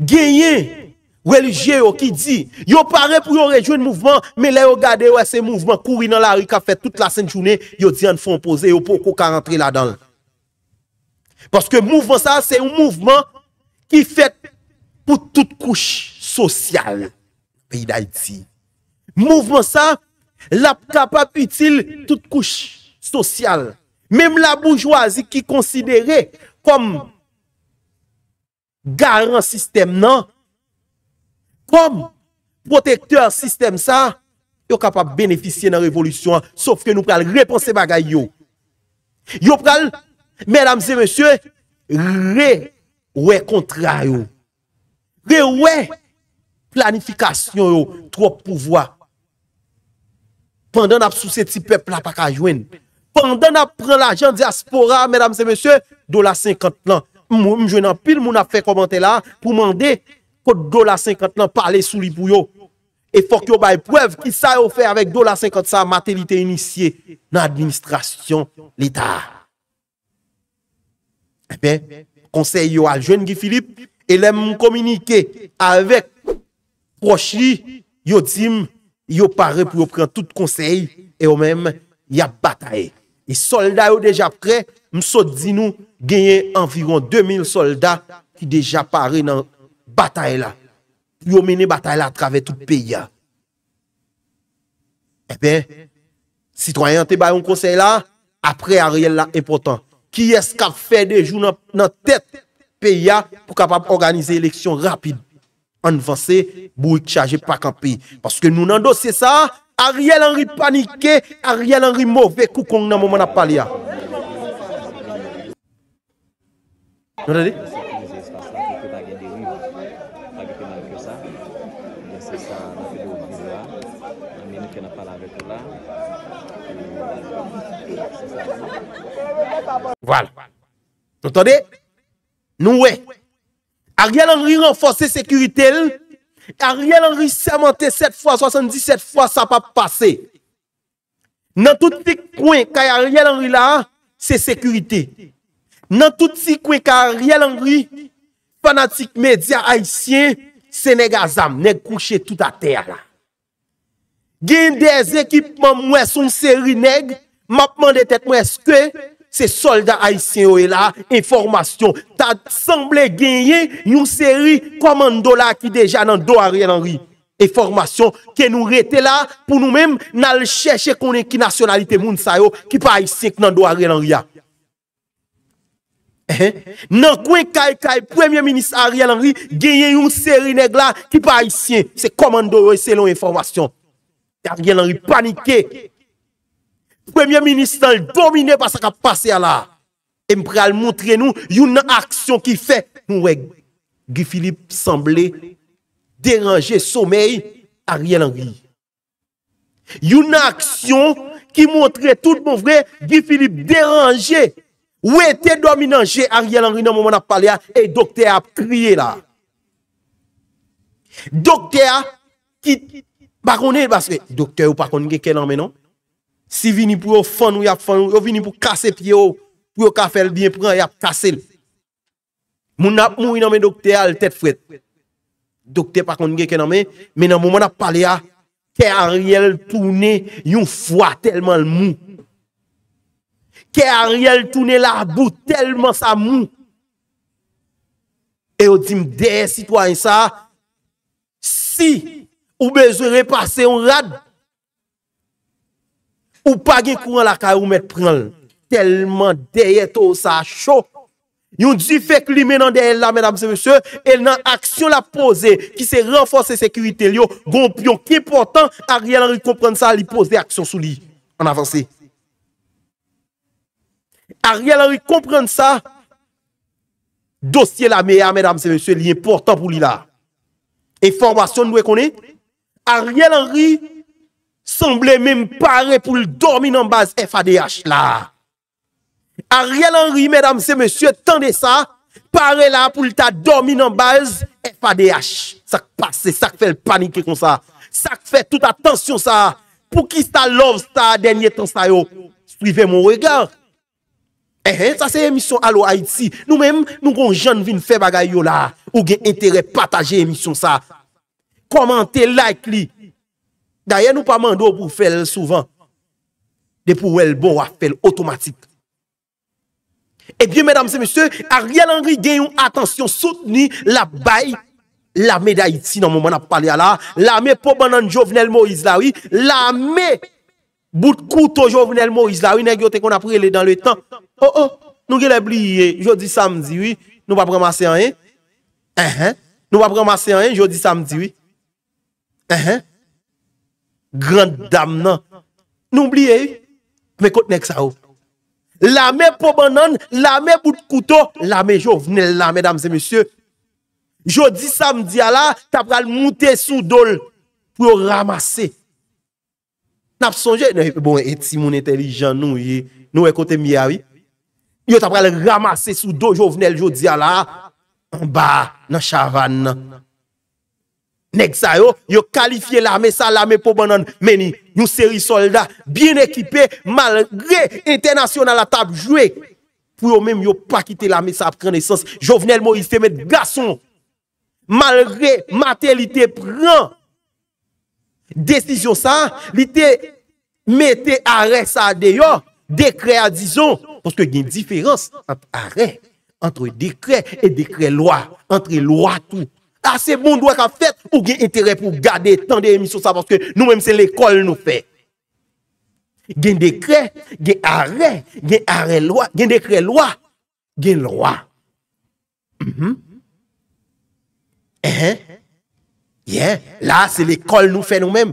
Genye Relijye yo ki di, yo pare pou yo rejou yon mouvment, me le yo gade yo ese mouvment, kouwi nan la rik a fet tout la sen jounen, yo di an fon pose, yo pou kou ka rentri la dan. Paske mouvment sa, se yon mouvment, ki fet pou tout kouch sosyal. Mouvment sa, la kapap util tout kouch sosyal. Mem la boujwazi ki konsidere, kom garan sistem nan, Kom, protekteur sistem sa, yo kapap benefisye nan revolusyon, saf ke nou pral reponse bagay yo. Yo pral, mèdames et mèsyè, rewe kontra yo. Rewe planifikasyon yo, trope pouvoi. Pandan ap sou se ti pep la pa kajwen. Pandan ap pran l'ajan diaspora, mèdames et mèsyè, do la 50 lan. Mwen jwen an pil, mwen ap fe komante la, pou mande, Kote do la 50 nan pale sou li pou yo. E fok yo baye pwev ki sa yo fè avèk do la 50 sa materite inisye nan administrasyon l'Etat. E ben, konsey yo aljwen gi Filip, elem moun komunike avèk prochi yo dim yo pare pou yo pren tout konsey e yo menm ya bataye. E solda yo deja pre, msot di nou genyen anviron 2000 solda ki deja pare nan bataille là. Ils ont mené bataille là à travers tout pays là. Eh bien, citoyens, tu un conseil là, après Ariel là, important. Qui est-ce qui fait des jours dans la tête pays pour capable organiser élection rapide? En avance bouille chargé pas pays. Parce que nous, dans le dossier ça, Ariel Henry paniqué, Ariel Henry mauvais coup dans a moment de parler. Vous entendez?
Sesa, na vide ou manjou la, nan mene kena pala vekou la.
Voilà. N'otade? Nou we. Ariel Henry renfose sekurite l, Ariel Henry sèmante 7 fois, 77 fois sa pa pase. Nan touti kwen kaya Ariel Henry la, se sekurite. Nan touti kwen kaya Ariel Henry, panatik media haisyen, Se neg a zam, neg kouche tout a ter la. Gen de ekipman mwes un seri neg, mapman de tet mwes kwe, se soldat haisyen yo e la, e formasyon, ta sanble genye, yon seri kwa mando la ki deja nan do a rien an ri. E formasyon, ke nou rete la, pou nou menm, nal chèche konen ki nasyonalite moun sa yo, ki pa haisyen ki nan do a rien an ri ya. Eh? Nan kwen kae kae Premier Ministre Ariel Henry Gyeye yon seri neg la Ki pa isye se komando e Selon informasyon Ariel Henry panike Premier Ministre domine Pasa ka pase ala e Mpre al montre nou yon a aksyon ki fe Mwe Gifilip Semble deranje Sommeil Ariel Henry Yon a aksyon Ki montre tout mwen bon vre Gifilip deranje Ouè, te do a minanje a riel anri nan mouman ap pale ya, e dokte ap kriye la. Dokte a, bakon el baske, dokte ou pakon gen ken nan menon, si vini pou yo fon ou yap fon ou, yo vini pou kase pye ou, pou yo ka fel dien pran, yap kase el. Moun ap mou inan men dokte a, el tet fred. Dokte pakon gen ken nan men, menan mouman ap pale ya, te a riel toune, yon fwa telman mou. ke a riel toune la abou telman sa moun. E yo di m deye sitwany sa, si ou beze repase yon rad, ou pa ge kou an la ka ou met pran, telman deye to sa chou. Yon di fek li menan deye la, menam se veche, el nan aksyon la pose ki se renfose sekwite li yo gonp yon ki portan a riel an rikomprende sa li pose de aksyon sou li an avanse. Ariel Henry komprende sa, dosye la mea, ah, mesdames et messieurs, li important pou li la. E formasyon noue konen, Ariel Henry, semble mèm pare pou l'dormi nan baz FADH la. Ariel Henry, mesdames et messieurs, tende sa, pare la pou l'ta dormi nan baz FADH. Sak pase, sak fè l'panike kon sa. Sak fè tout attention sa. Pou ki sta love sta denye tan sayo? Suive mon regard. Ehen, sa se emisyon alo Haiti, nou menm nou kon jen vin fe bagay yo la, ou gen entere pataje emisyon sa, komante like li, daye nou pa mando pou fel souvan, de pou wel bon wa fel otomatik. Ebyen, eh mesdames et messieurs, Ariel Henry gen yon atensyon soutenu la bay, la me de Haiti nan mouman ap pale ala, la me pou banan jovenel Moïse Lawi, la me... bout de couteau Jovenel Moïse là, oui, nèg qu'on a pris dans le temps. Oh oh, nous gè oublié, jeudi samedi oui, nous pas ramasser rien. hein. Hein, Nous pas ramasser rien jeudi samedi oui. Hein, hein Grande dame non. Nous oublié mais côté nèg ça. Oh. main pour banane, me bout de couteau, me Jovenel là mesdames et messieurs. Jeudi samedi là, tu pral monter sous dol pour ramasser Napsonje, bon eti moun entelijan nou, nou ekote miyari, wi. yo taprele ramase sou do, jovenel jo diya la, ba, nan chavan nan. Nek sa yo, yo kalifiye la me sa, la me pou banan, meni, nou seri solda, bien ekipe, malre, internasyon nan la tab jwe, pou yo mem yo pa kite la me sa ap krenesans, jovenel mo yi fe met gason, malre, mater li te pran, desisyon sa, li te pran, Mette are sa deyo Dekre a dizon Poske gen diferans Ante are Antre dekre Et dekre loa Antre loa tou Ase ah, bon do ak a fet Ou gen entere pou gade Tan de emisyon sa Poske nou menm se lekol nou fe Gen dekre Gen are Gen are loa Gen dekre loa Gen loa La se lekol nou fe nou menm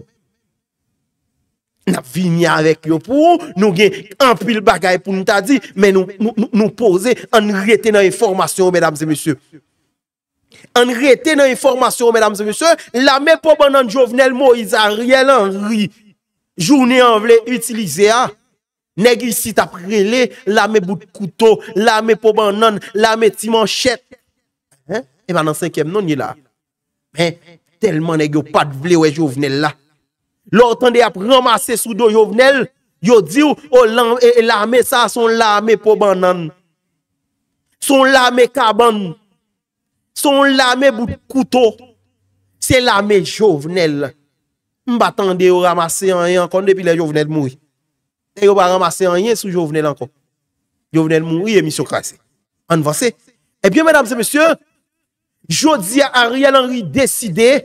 Na vini avèk yo pou nou gen anpil bagay pou nou ta di Men nou pose an rete nan e formasyon, mèdames e monsye An rete nan e formasyon, mèdames e monsye La mè pou ban nan jovenel Moïse Ariel Henry Jouni an vle utilize a Negi sit aprele, la mè bout koutou La mè pou ban nan, la mè timan chet E ban nan 5e non yè la Men, telman negi yo pat vle wè jovenel la Lortan de ap ramase sou do yovenel Yo di ou oh, e, e lame sa son lame po banan Son lame kaban Son lame bout koutou Se lame jovenel Mbatan de yo ramase anye Ankon depi la jovenel moui E yo ba ramase anye sou jovenel ankon Jovenel moui e misyo krasi Anvase E piye menam se mesye Jodi a ari alanri deside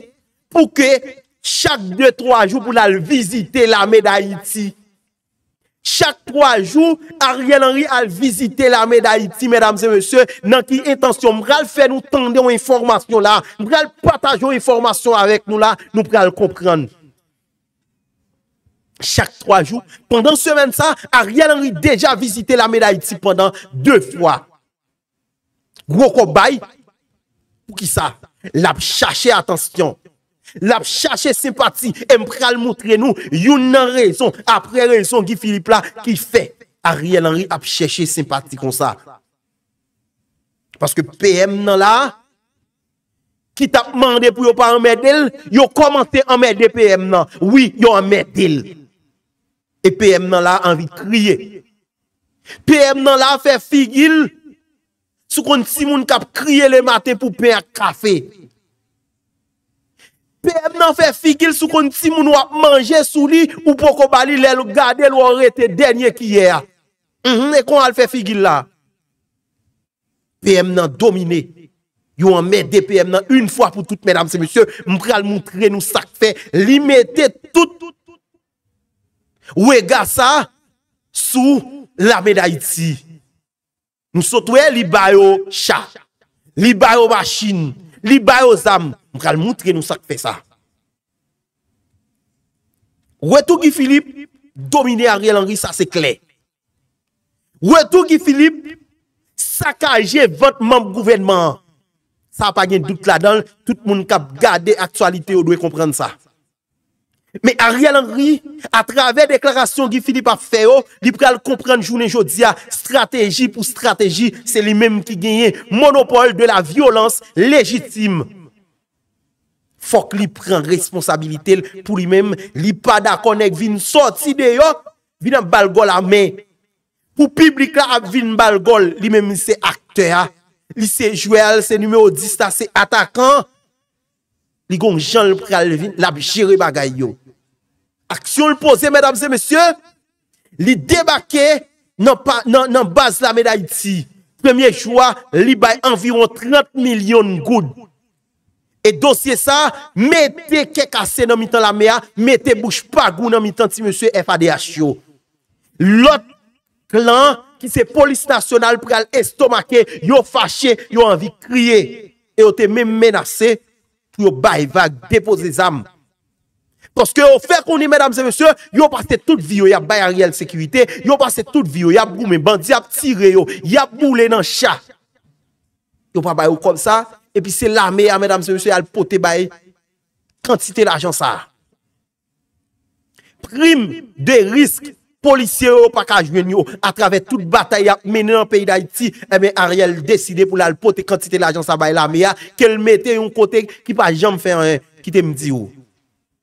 Pouke Pouke Chak 2-3 jou pou lal vizite la me da iti Chak 3 jou Ariel Henry al vizite la me da iti Mèdames et mèsè Nan ki intansyon Mre al fè nou tende ou informasyon la Mre al patajo informasyon avek nou la Nou pre al kompren Chak 3 jou Pendan semen sa Ariel Henry deja vizite la me da iti Pendan 2 fwa Gwoko bay Ou ki sa La chache atansyon La ap chache simpati, Mpral moutre nou, Youn nan rezon, Apre rezon ki Filip la, Ki fe, A riyan nan ri ap chache simpati kon sa, Paske PM nan la, Ki tap mande pou yo pa amed el, Yo komante amede PM nan, Oui, yo amed el, E PM nan la anvi kriye, PM nan la fe figil, Sou kon si moun kap kriye le maten pou per kafe, PM nan fe figil sou kon ti moun wap manje sou li, ou poko bali le lou gade lou an rete denye ki yer. E kon mhm, al fe figil la. PM nan domine. Yo an mè de PM nan un fwa pou tout, mèdam se mèsyè, mpral moun kre nou sak fe, li mète tout. Ou e gasa sou la mèda iti. Mousotwe li bayo cha. Li bayo machine. Li bayo zam. pral moutre nou sa k fe sa wè tou ki Filip domine Ariel Henry sa se kle wè tou ki Filip sakaje vantman pou gouvenman sa pa gen dout la dan tout moun kap gade aktualite ou dwe komprende sa me Ariel Henry a trave oh, deklarasyon ki Filip a fe yo li pral komprende jounen jodia strategi pou strategi se li menm ki genye monopole de la violans legitime Fok li pren responsabilite l pou li menm li pa dakonek vin soti de yo, vin an balgol an men. Ou publika ap vin balgol, li menm se akte a, li se jwel, se numeo dista, se atakan, li gong jan l prele vin, l ap jere bagay yo. Aksyon l pose, medam se mesye, li debake nan baz la menay ti. Pemyen chwa, li bay anviron 30 milyon goud. E dosye sa, mette kekase nan mitan la mea, mette bouche pagou nan mitan ti monsye FADH yo. Lot klan ki se polis nasyonal pre al estomake, yo fache, yo anvi kriye, e yo te men menase pou yo bayi vag depoze zam. Koske yo fe koni, monsye monsye, yo pase tout vio, yo bayi a real sekwite, yo pase tout vio, yo broumen bandi, yo ap tire yo, yo ap boule nan chak. Yo pa bayi yo kom sa, epi oh, se eh la me a, mèdame se yose, al pote bay, kantite l'ajans sa. Prim de risk, polisye ou pakajwen yo, atrave tout bataye, menen an peyi da iti, eme Ariel deside pou l'al pote, kantite l'ajans sa bay la me a, ke l'mete yon kote, ki pa jom fe an, ki te mdi ou. Oh.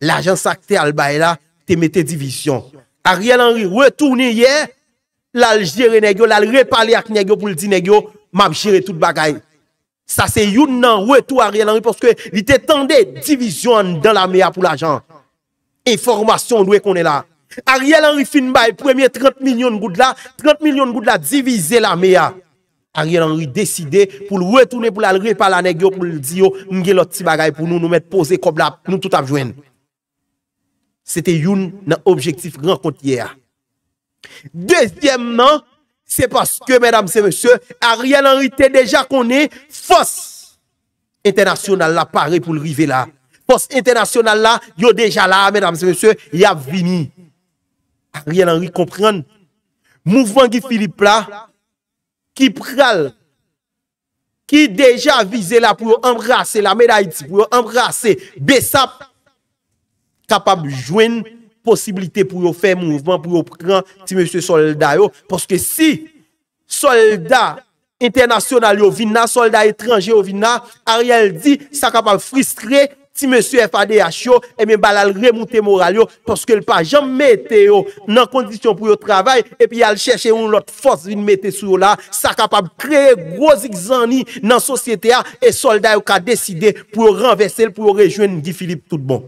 L'ajans sa ki te al bay la, te mete divisyon. Ariel anri, retouni ye, lal jire negyo, lal repale ak negyo, pou l'di negyo, mabjire tout bakay. Sa se youn nan wetou Ariel Henry Poske li te tende divizyon Dan la mea pou la jan E formasyon lwe konen la Ariel Henry fin bay premye 30 milyon goud la 30 milyon goud la divize la mea Ariel Henry deside Poul wetou ne pou la repal anegyo Poul diyo nge lot ti bagay pou nou Nou met pose kob la nou tout apjwen Se te youn nan objektif Rang kontiye a Dezyem nan Se paske, mèdames et mèsè, Ariel Henry te deja konè, fos international la pare pou l'rive la. Fos international la, yo deja la, mèdames et mèsè, ya vini. Ariel Henry, kompren, mouvwengi Philippe la, ki pral, ki deja vize la pou yo embrase, la mèda iti pou yo embrase, besap, kapab jouen, posibilite pou yo fè mouvment, pou yo pran ti mè sè solda yo, porske si solda internasyonal yo vinna, solda etranje yo vinna, a rèl di sa kapab fristre ti mè sè FADH yo e mè balal remoute moral yo porske l pa jom mette yo nan kondisyon pou yo travay e pi al chèche yon lot fos vin mette sou yo la sa kapab kreye grozik zani nan sosyete a, e solda yo ka deside pou yo renvesse l pou yo rejwen di Filip tout bon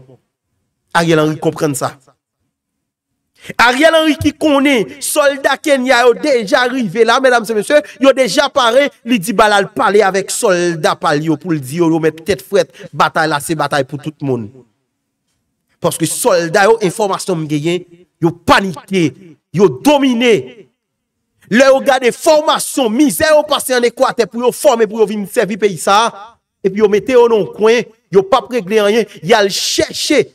a rèl anri kompren sa Ariel Henry ki konen, soldat ken ya yo dejan rive la, yo dejan pare, li di balal pale avek soldat pale yo, pou li di yo yo mette fwet batay la se batay pou tout moun. Paske soldat yo informasyon mgeyen, yo panite, yo domine, le yo gade formasyon, mize yo pase an ekwate pou yo forme pou yo vimsevi pe yisa, epi yo mete yo non kwen, yo pa prek le anyen, yo al cheshe,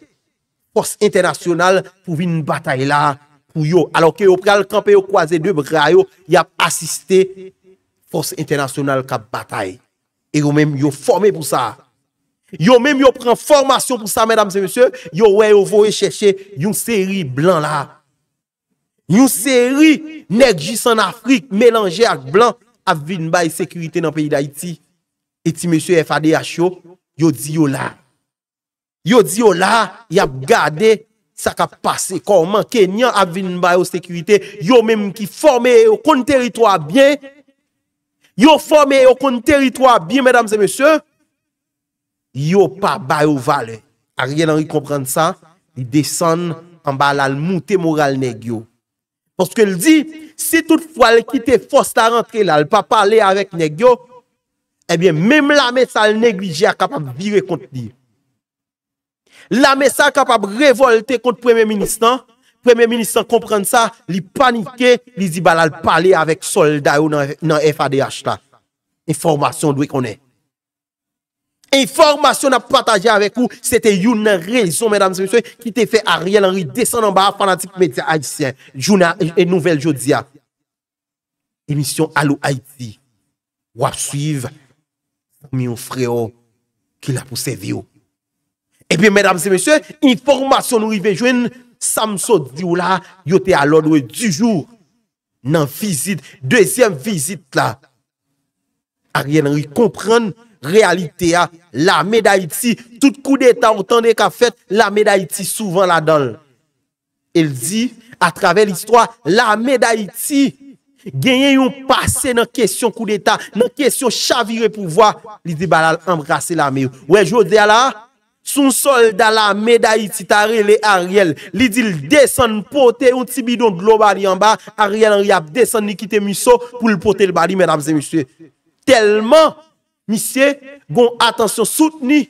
Fos internasyonal pou vin batay la pou yo. Alo ke yo preal kanpe yo kwaze de bray yo, yo ap asiste fos internasyonal ka batay. E yo menm yo forme pou sa. Yo menm yo pren formasyon pou sa, menm se monsye, yo we yo vore cheshe yon seri blan la. Yon seri neg jis an Afrik, melange ak blan, ap vin bay sekurite nan peyi da iti. Eti monsye FADH yo, yo di yo la. Yo diyo la, y ap gade, sa ka pase. Koman kenyan ap vin mba yo sekurite, yo menm ki fome yo kon teritwa bien, yo fome yo kon teritwa bien, yon pa bayo vale. A rien an yi komprende sa, yi desen an ba la l moute moral negyo. Ponske l di, si toutfwa l ki te fosta rentre la, l pa pale avèk negyo, ebyen eh menm la men sa l neglije akap ap vire konti diyo. la mè sa kapap revolte kont premè ministan, premè ministan komprende sa, li panike, li zi balal pale avèk solda ou nan FADH la, informasyon dwe konè. Informasyon ap pataje avèk ou, se te youn nan relisyon, mèdames et mèsyon, ki te fè a riyel anri, desen nan ba fanatik mèdia Haitien, jounan e nouvel jodi ya. Emisyon alou Haiti, wap suiv, mè yon freyo, ki la pou se vi ou, Epi, eh mèdames et mèsyè, informasyon nou i vejwen, samso di ou la, yote alon we dijou, nan fizit, dezyen fizit la, a rien an, i kompran realite a, la medayiti, tout kou de ta, otan de ka fet, la medayiti souvan la dol. El di, a travè l'histoire, la medayiti, genyen yon pase nan kesyon kou de ta, nan kesyon chavire pou vwa, li di balal embrase la meyo. Wej yo de ala, Soun solda la medayi titare le Ariel. Li di l desen pote ou ti bidon glo badi an ba. Ariel an riyap desen ni kite miso pou l pote l badi men amze misye. Telman misye gon atansyon sout ni.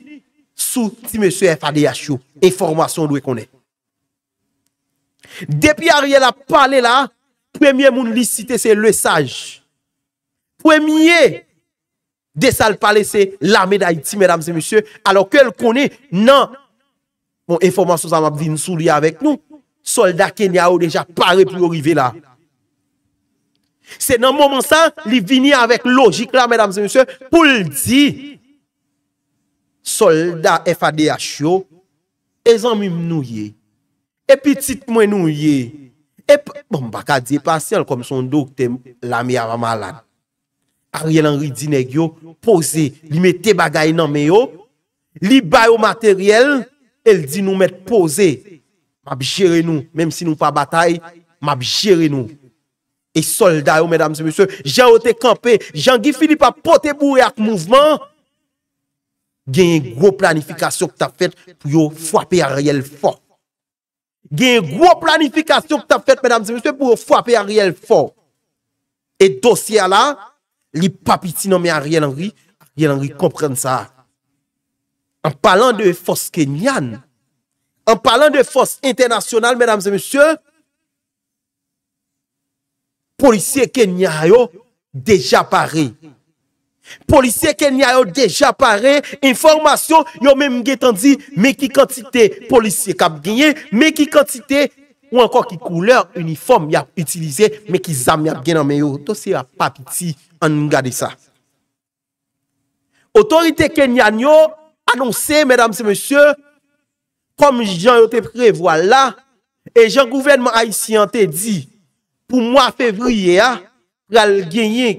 Souti misye FADHU. E formasyon dwe konen. Depi Ariel a pale la. Premye moun li cite se le saj. Premye. Desal pale se la me da iti, alo ke l kone nan moun enfoman souzama vin sou liye avek nou, solda ken ya ou deja pare pou yo rive la. Se nan moun sa, li vini avek logik la mèdames et monsieurs pou l di. Solda FADHO e zanmim nou ye, epi tit mwen nou ye, epi mbaka bon, di pasyal kom son do kte la me yama malat. Ariel Henry di neg yo, pose. Li mette bagay nan me yo. Li bayo materyel, el di nou mette pose. Mab jere nou, mem si nou pa batay, mab jere nou. E solda yo, jang yote kampe, jang yote filipa pote bou reak mouvman, gen yon gro planifikasyon ki ta fet pou yo fwape Ariel fwa. Gen yon gro planifikasyon ki ta fet, mèdam zi mèche, pou yo fwape Ariel fwa. E dosya la, li papiti nan men a riyen an gri, riyen an gri kompren sa. An palan de fos kenyan, an palan de fos internasyonal, men amze monsye, polisye kenyan yo, deja pare. Polisye kenyan yo, deja pare, informasyon, yo men mge tan di, men ki kantite, polisye kap genye, men ki kantite, ou ankon ki kouleur, uniform yap itilize, men ki zam yap genan men yo. To se la papiti, an nou gade sa. Otorite Kenya nyo, anonsè, mèdam se mèsyè, kom jan yote prevo la, e jan gouvernement Haitien te di, pou mwa februyè, pral genye,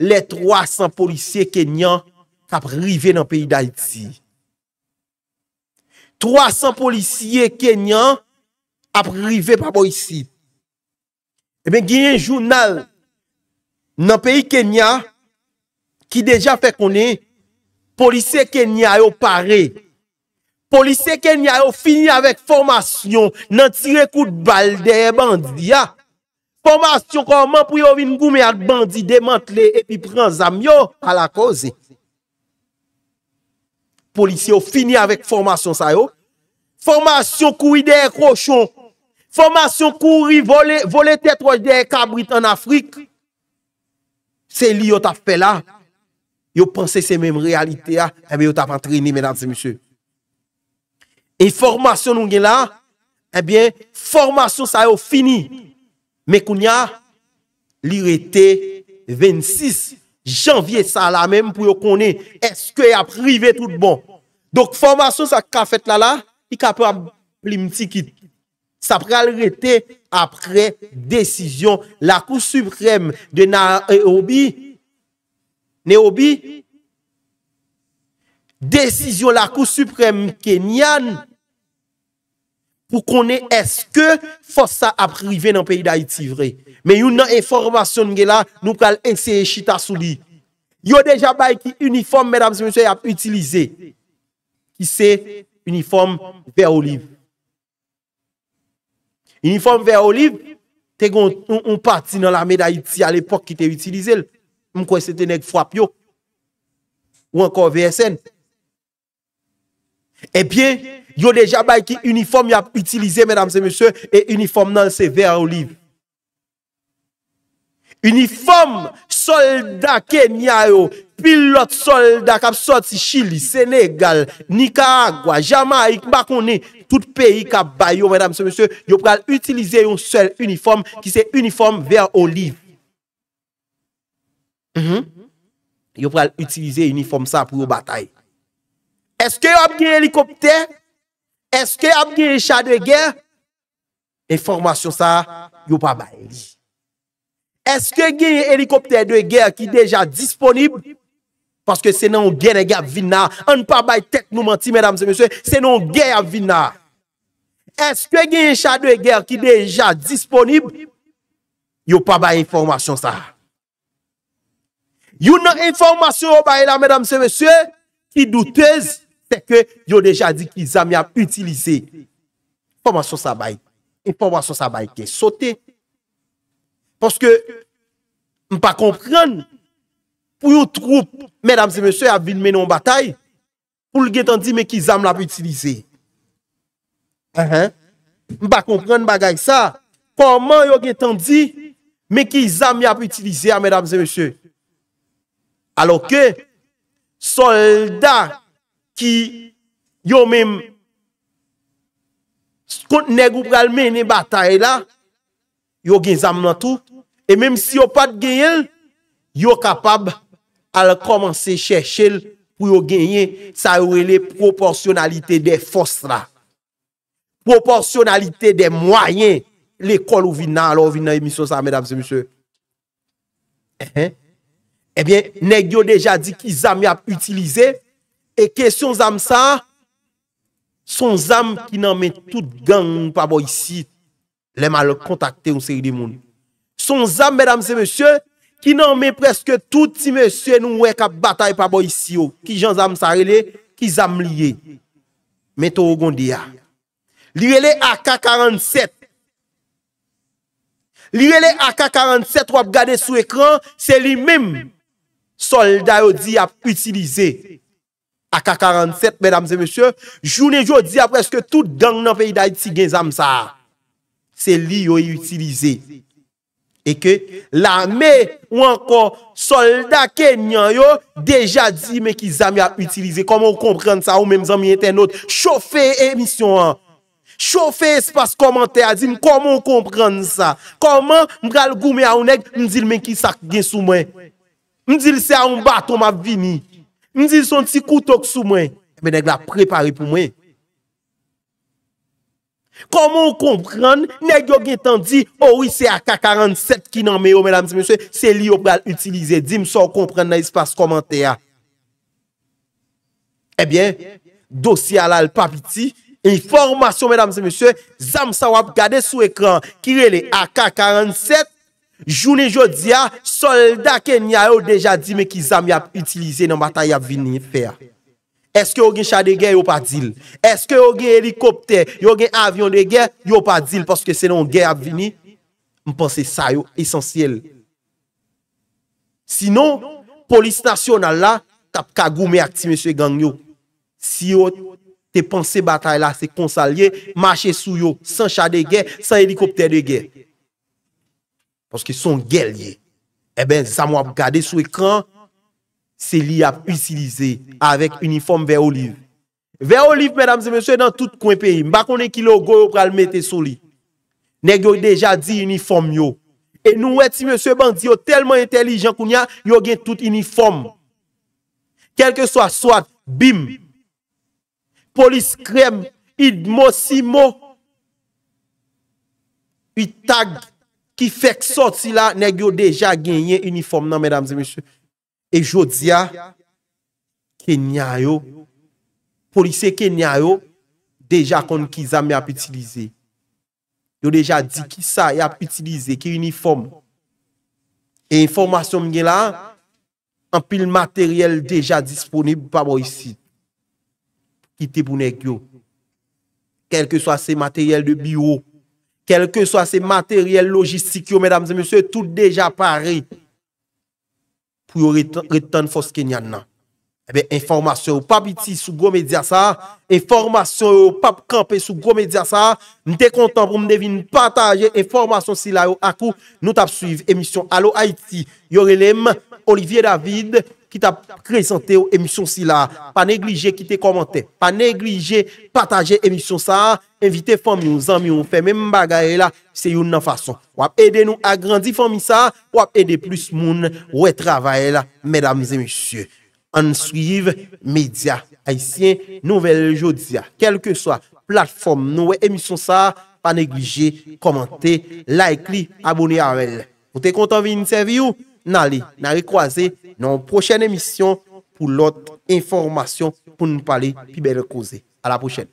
le 300 polisye Kenya, ap rive nan peyi d'Haiti. 300 polisye Kenya, ap rive pa bo yisi. E men genye jounal, Nan peyi Kenya, ki deja fe konen, polise Kenya yo pare. Polise Kenya yo fini avèk formasyon nan tire kout bal deye bandi ya. Formasyon kon man priyo vin goume ak bandi demantle epi pran zamyo ala koze. Polise yo fini avèk formasyon sa yo. Formasyon kou yi deye krochon. Formasyon kou yi vole tetroj deye kabrit an Afrik. Se li yo taf pe la, yo pense se menm realite ya, ebe eh yo taf antreni menansi misyo. E formasyon nou gen la, ebe, eh formasyon sa yo fini. Mekoun ya, li rete 26 janvye sa la menm pou yo kone, eske ya prive tout bon. Dok formasyon sa ka fet la la, i kape ap li mtikit. Sa pral rete apre Desisyon lakou suprèm De na Eobi eh, Neobi Desisyon lakou suprèm Kenyan Pou konen eske Fosa aprive nan peyi da itivre Men yon nan informasyon gen la Nou pral enseye chita souli Yo deja bay ki uniform Men amse men souye ap utilize Ki se uniform Be oliv Uniforme vert olive, te gon on, parti dans la médaille à l'époque qui était utilisé. M'kwa c'était nèg frappe Ou encore VSN. Eh bien, yo déjà bay uniforme y a utilisé mesdames et messieurs et uniforme dans ces vert olive. Uniforme soldat Kenya pilot soldat kap sot si Chile, Senegal, Nicaragua, Jamaik, bako ne, tout peyi kap bay yo, yo pral utilize yon sel uniform ki se uniform ver oliv. Mhm. Yo pral utilize uniform sa pou yo batay. Eske yo ap gine helikopter? Eske yo ap gine chadwe ger? Enformasyon sa, yo pa bay. Eske gine helikopter de ger ki deja disponib? Paske se nan gen e gen vin nan. An pa bay tek nou manti, se nan gen e gen vin nan. Eske gen yon chade e gen ki deja disponib, yo pa bay informasyon sa. Yon nan informasyon yo bay la, ki doutez, teke yo deja di ki zami ap utilize. Informasyon sa bay, informasyon sa bay ke sote. Paske, m pa kompran, pou yon troupe, mèdames et mèche, yon batay, pou l gen tan di, mèkizam la pou itilize. M pa konpran m bagay sa, koman yon gen tan di, mèkizam la pou itilize, mèdames et mèche. Alo ke, soldat, ki, yon mèm, skot neg ou pral mè, yon batay la, yon gen zam nan tou, e mèm si yon pat gen yon, yon kapab, al komanse chèchèl pou yo genyen sa ou e le proporsyonalite de fos la. Proporsyonalite de mwayen le kol ou vin nan, al ou vin nan yon misyon sa, mèdame se monsye. Ebyen, eh, eh. eh negyo deja di ki zan mi ap utilize, e kesyon zan sa, son zan ki nan men tout gang moun pa bo yisi, lèman lò kontakte yon se yi di moun. Son zan, mèdame se monsye, mèdame se monsye, Ki nan men preske tout ti mesye nou wek a batay pa bo isyo. Ki jan zamsare le, ki zam liye. Meto ou gonde ya. Liye le AK-47. Liye le AK-47 wap gade sou ekran, se li mim solda yo di ap utilize. AK-47, bedam se mesye, jounen jo di ap preske tout dan nan fey da iti gen zamsare. Se li yo yi e utilize. E ke la me ou ankon soldat kenyan yo deja di men ki zami a utilize. Koman ou komprende sa ou men zami eten not? Chofè emisyon an. Chofè espas komante a di men koman ou komprende sa? Koman mga l goume a ou neg mdil men ki sak gen sou mwen? Mdil se a ou baton ma vini? Mdil son ti koutok sou mwen? Men neg la prepare pou mwen. Koman ou kompren, nek yo gen tan di, owi se AK-47 ki nan meyo, se li yo pral utilize, dim sa ou kompren nan espas komante ya. Ebyen, dosi alal papiti, informasyon, zanm sa wap gade sou ekran, ki rele AK-47, jouni jodia, solda ken ya yo deja di me ki zanm yap utilize nan bata yap vini fè ya. Eske yon gen chade gen, yon pa dil. Eske yon gen helikopter, yon gen avyon de gen, yon pa dil. Paske senon gen ap vini, mpense sa yon, esensyel. Sinon, polis nasyonal la, tap kagou me aktime sou gen yon. Si yon te pense batay la se konsalye, mwache sou yon, san chade gen, san helikopter de gen. Paske son gen yon. Eben, eh sa mwap gade sou ekran, se li ap usilize avek uniform ver oliv. Ver oliv, mèdamse mèsyo, e dan tout kwen peyi. Mbakone ki lo go yo pral mette sou li. Negyo deja di uniform yo. E nou weti mèsyo bandi yo telman intelijan koun ya, yo gen tout uniform. Kelke so a soit, bim, polis krem, idmo, simo, itag, ki fek sot si la, negyo deja genye uniform nan mèdamse mèsyo. E jodia, kenya yo, polise kenya yo, deja kon ki zami ap utilize. Yo deja di ki sa e ap utilize, ki uniform. E informasyon mwen la, an pil materyel deja disponib pa bo yisi. Ki tebounek yo. Kelke so a se materyel de biyo, kelke so a se materyel logistik yo, mèdames et mèdames, se tout deja parey. pou yo retan fos kenyan nan. Ebe, eh informasyon yo pap iti sou gwo medya sa, informasyon yo pap kampe sou gwo medya sa, mte kontan pou mde vin pataje informasyon si la yo akou, nou tap suiv emisyon. Alo Haiti, yo relem, Olivier David, ki tap kresante yo emisyon si la, pa neglije ki te komante, pa neglije pataje emisyon sa, Invite fami ou zanmi ou feme mbagaye la se yon nan fason. Wap ede nou agrandi fami sa, wap ede plus moun we travaye la, medamize misye. An suyiv media, aisyen, nouvel jodia. Kelke soya, platform nouwe emisyon sa, pa neglije, komante, like li, abone avel. Ou te kontan vi intervi ou, nan li, nan li kwaze nou prochen emisyon pou lot informasyon pou nou pale pi bel koze. A la prochen.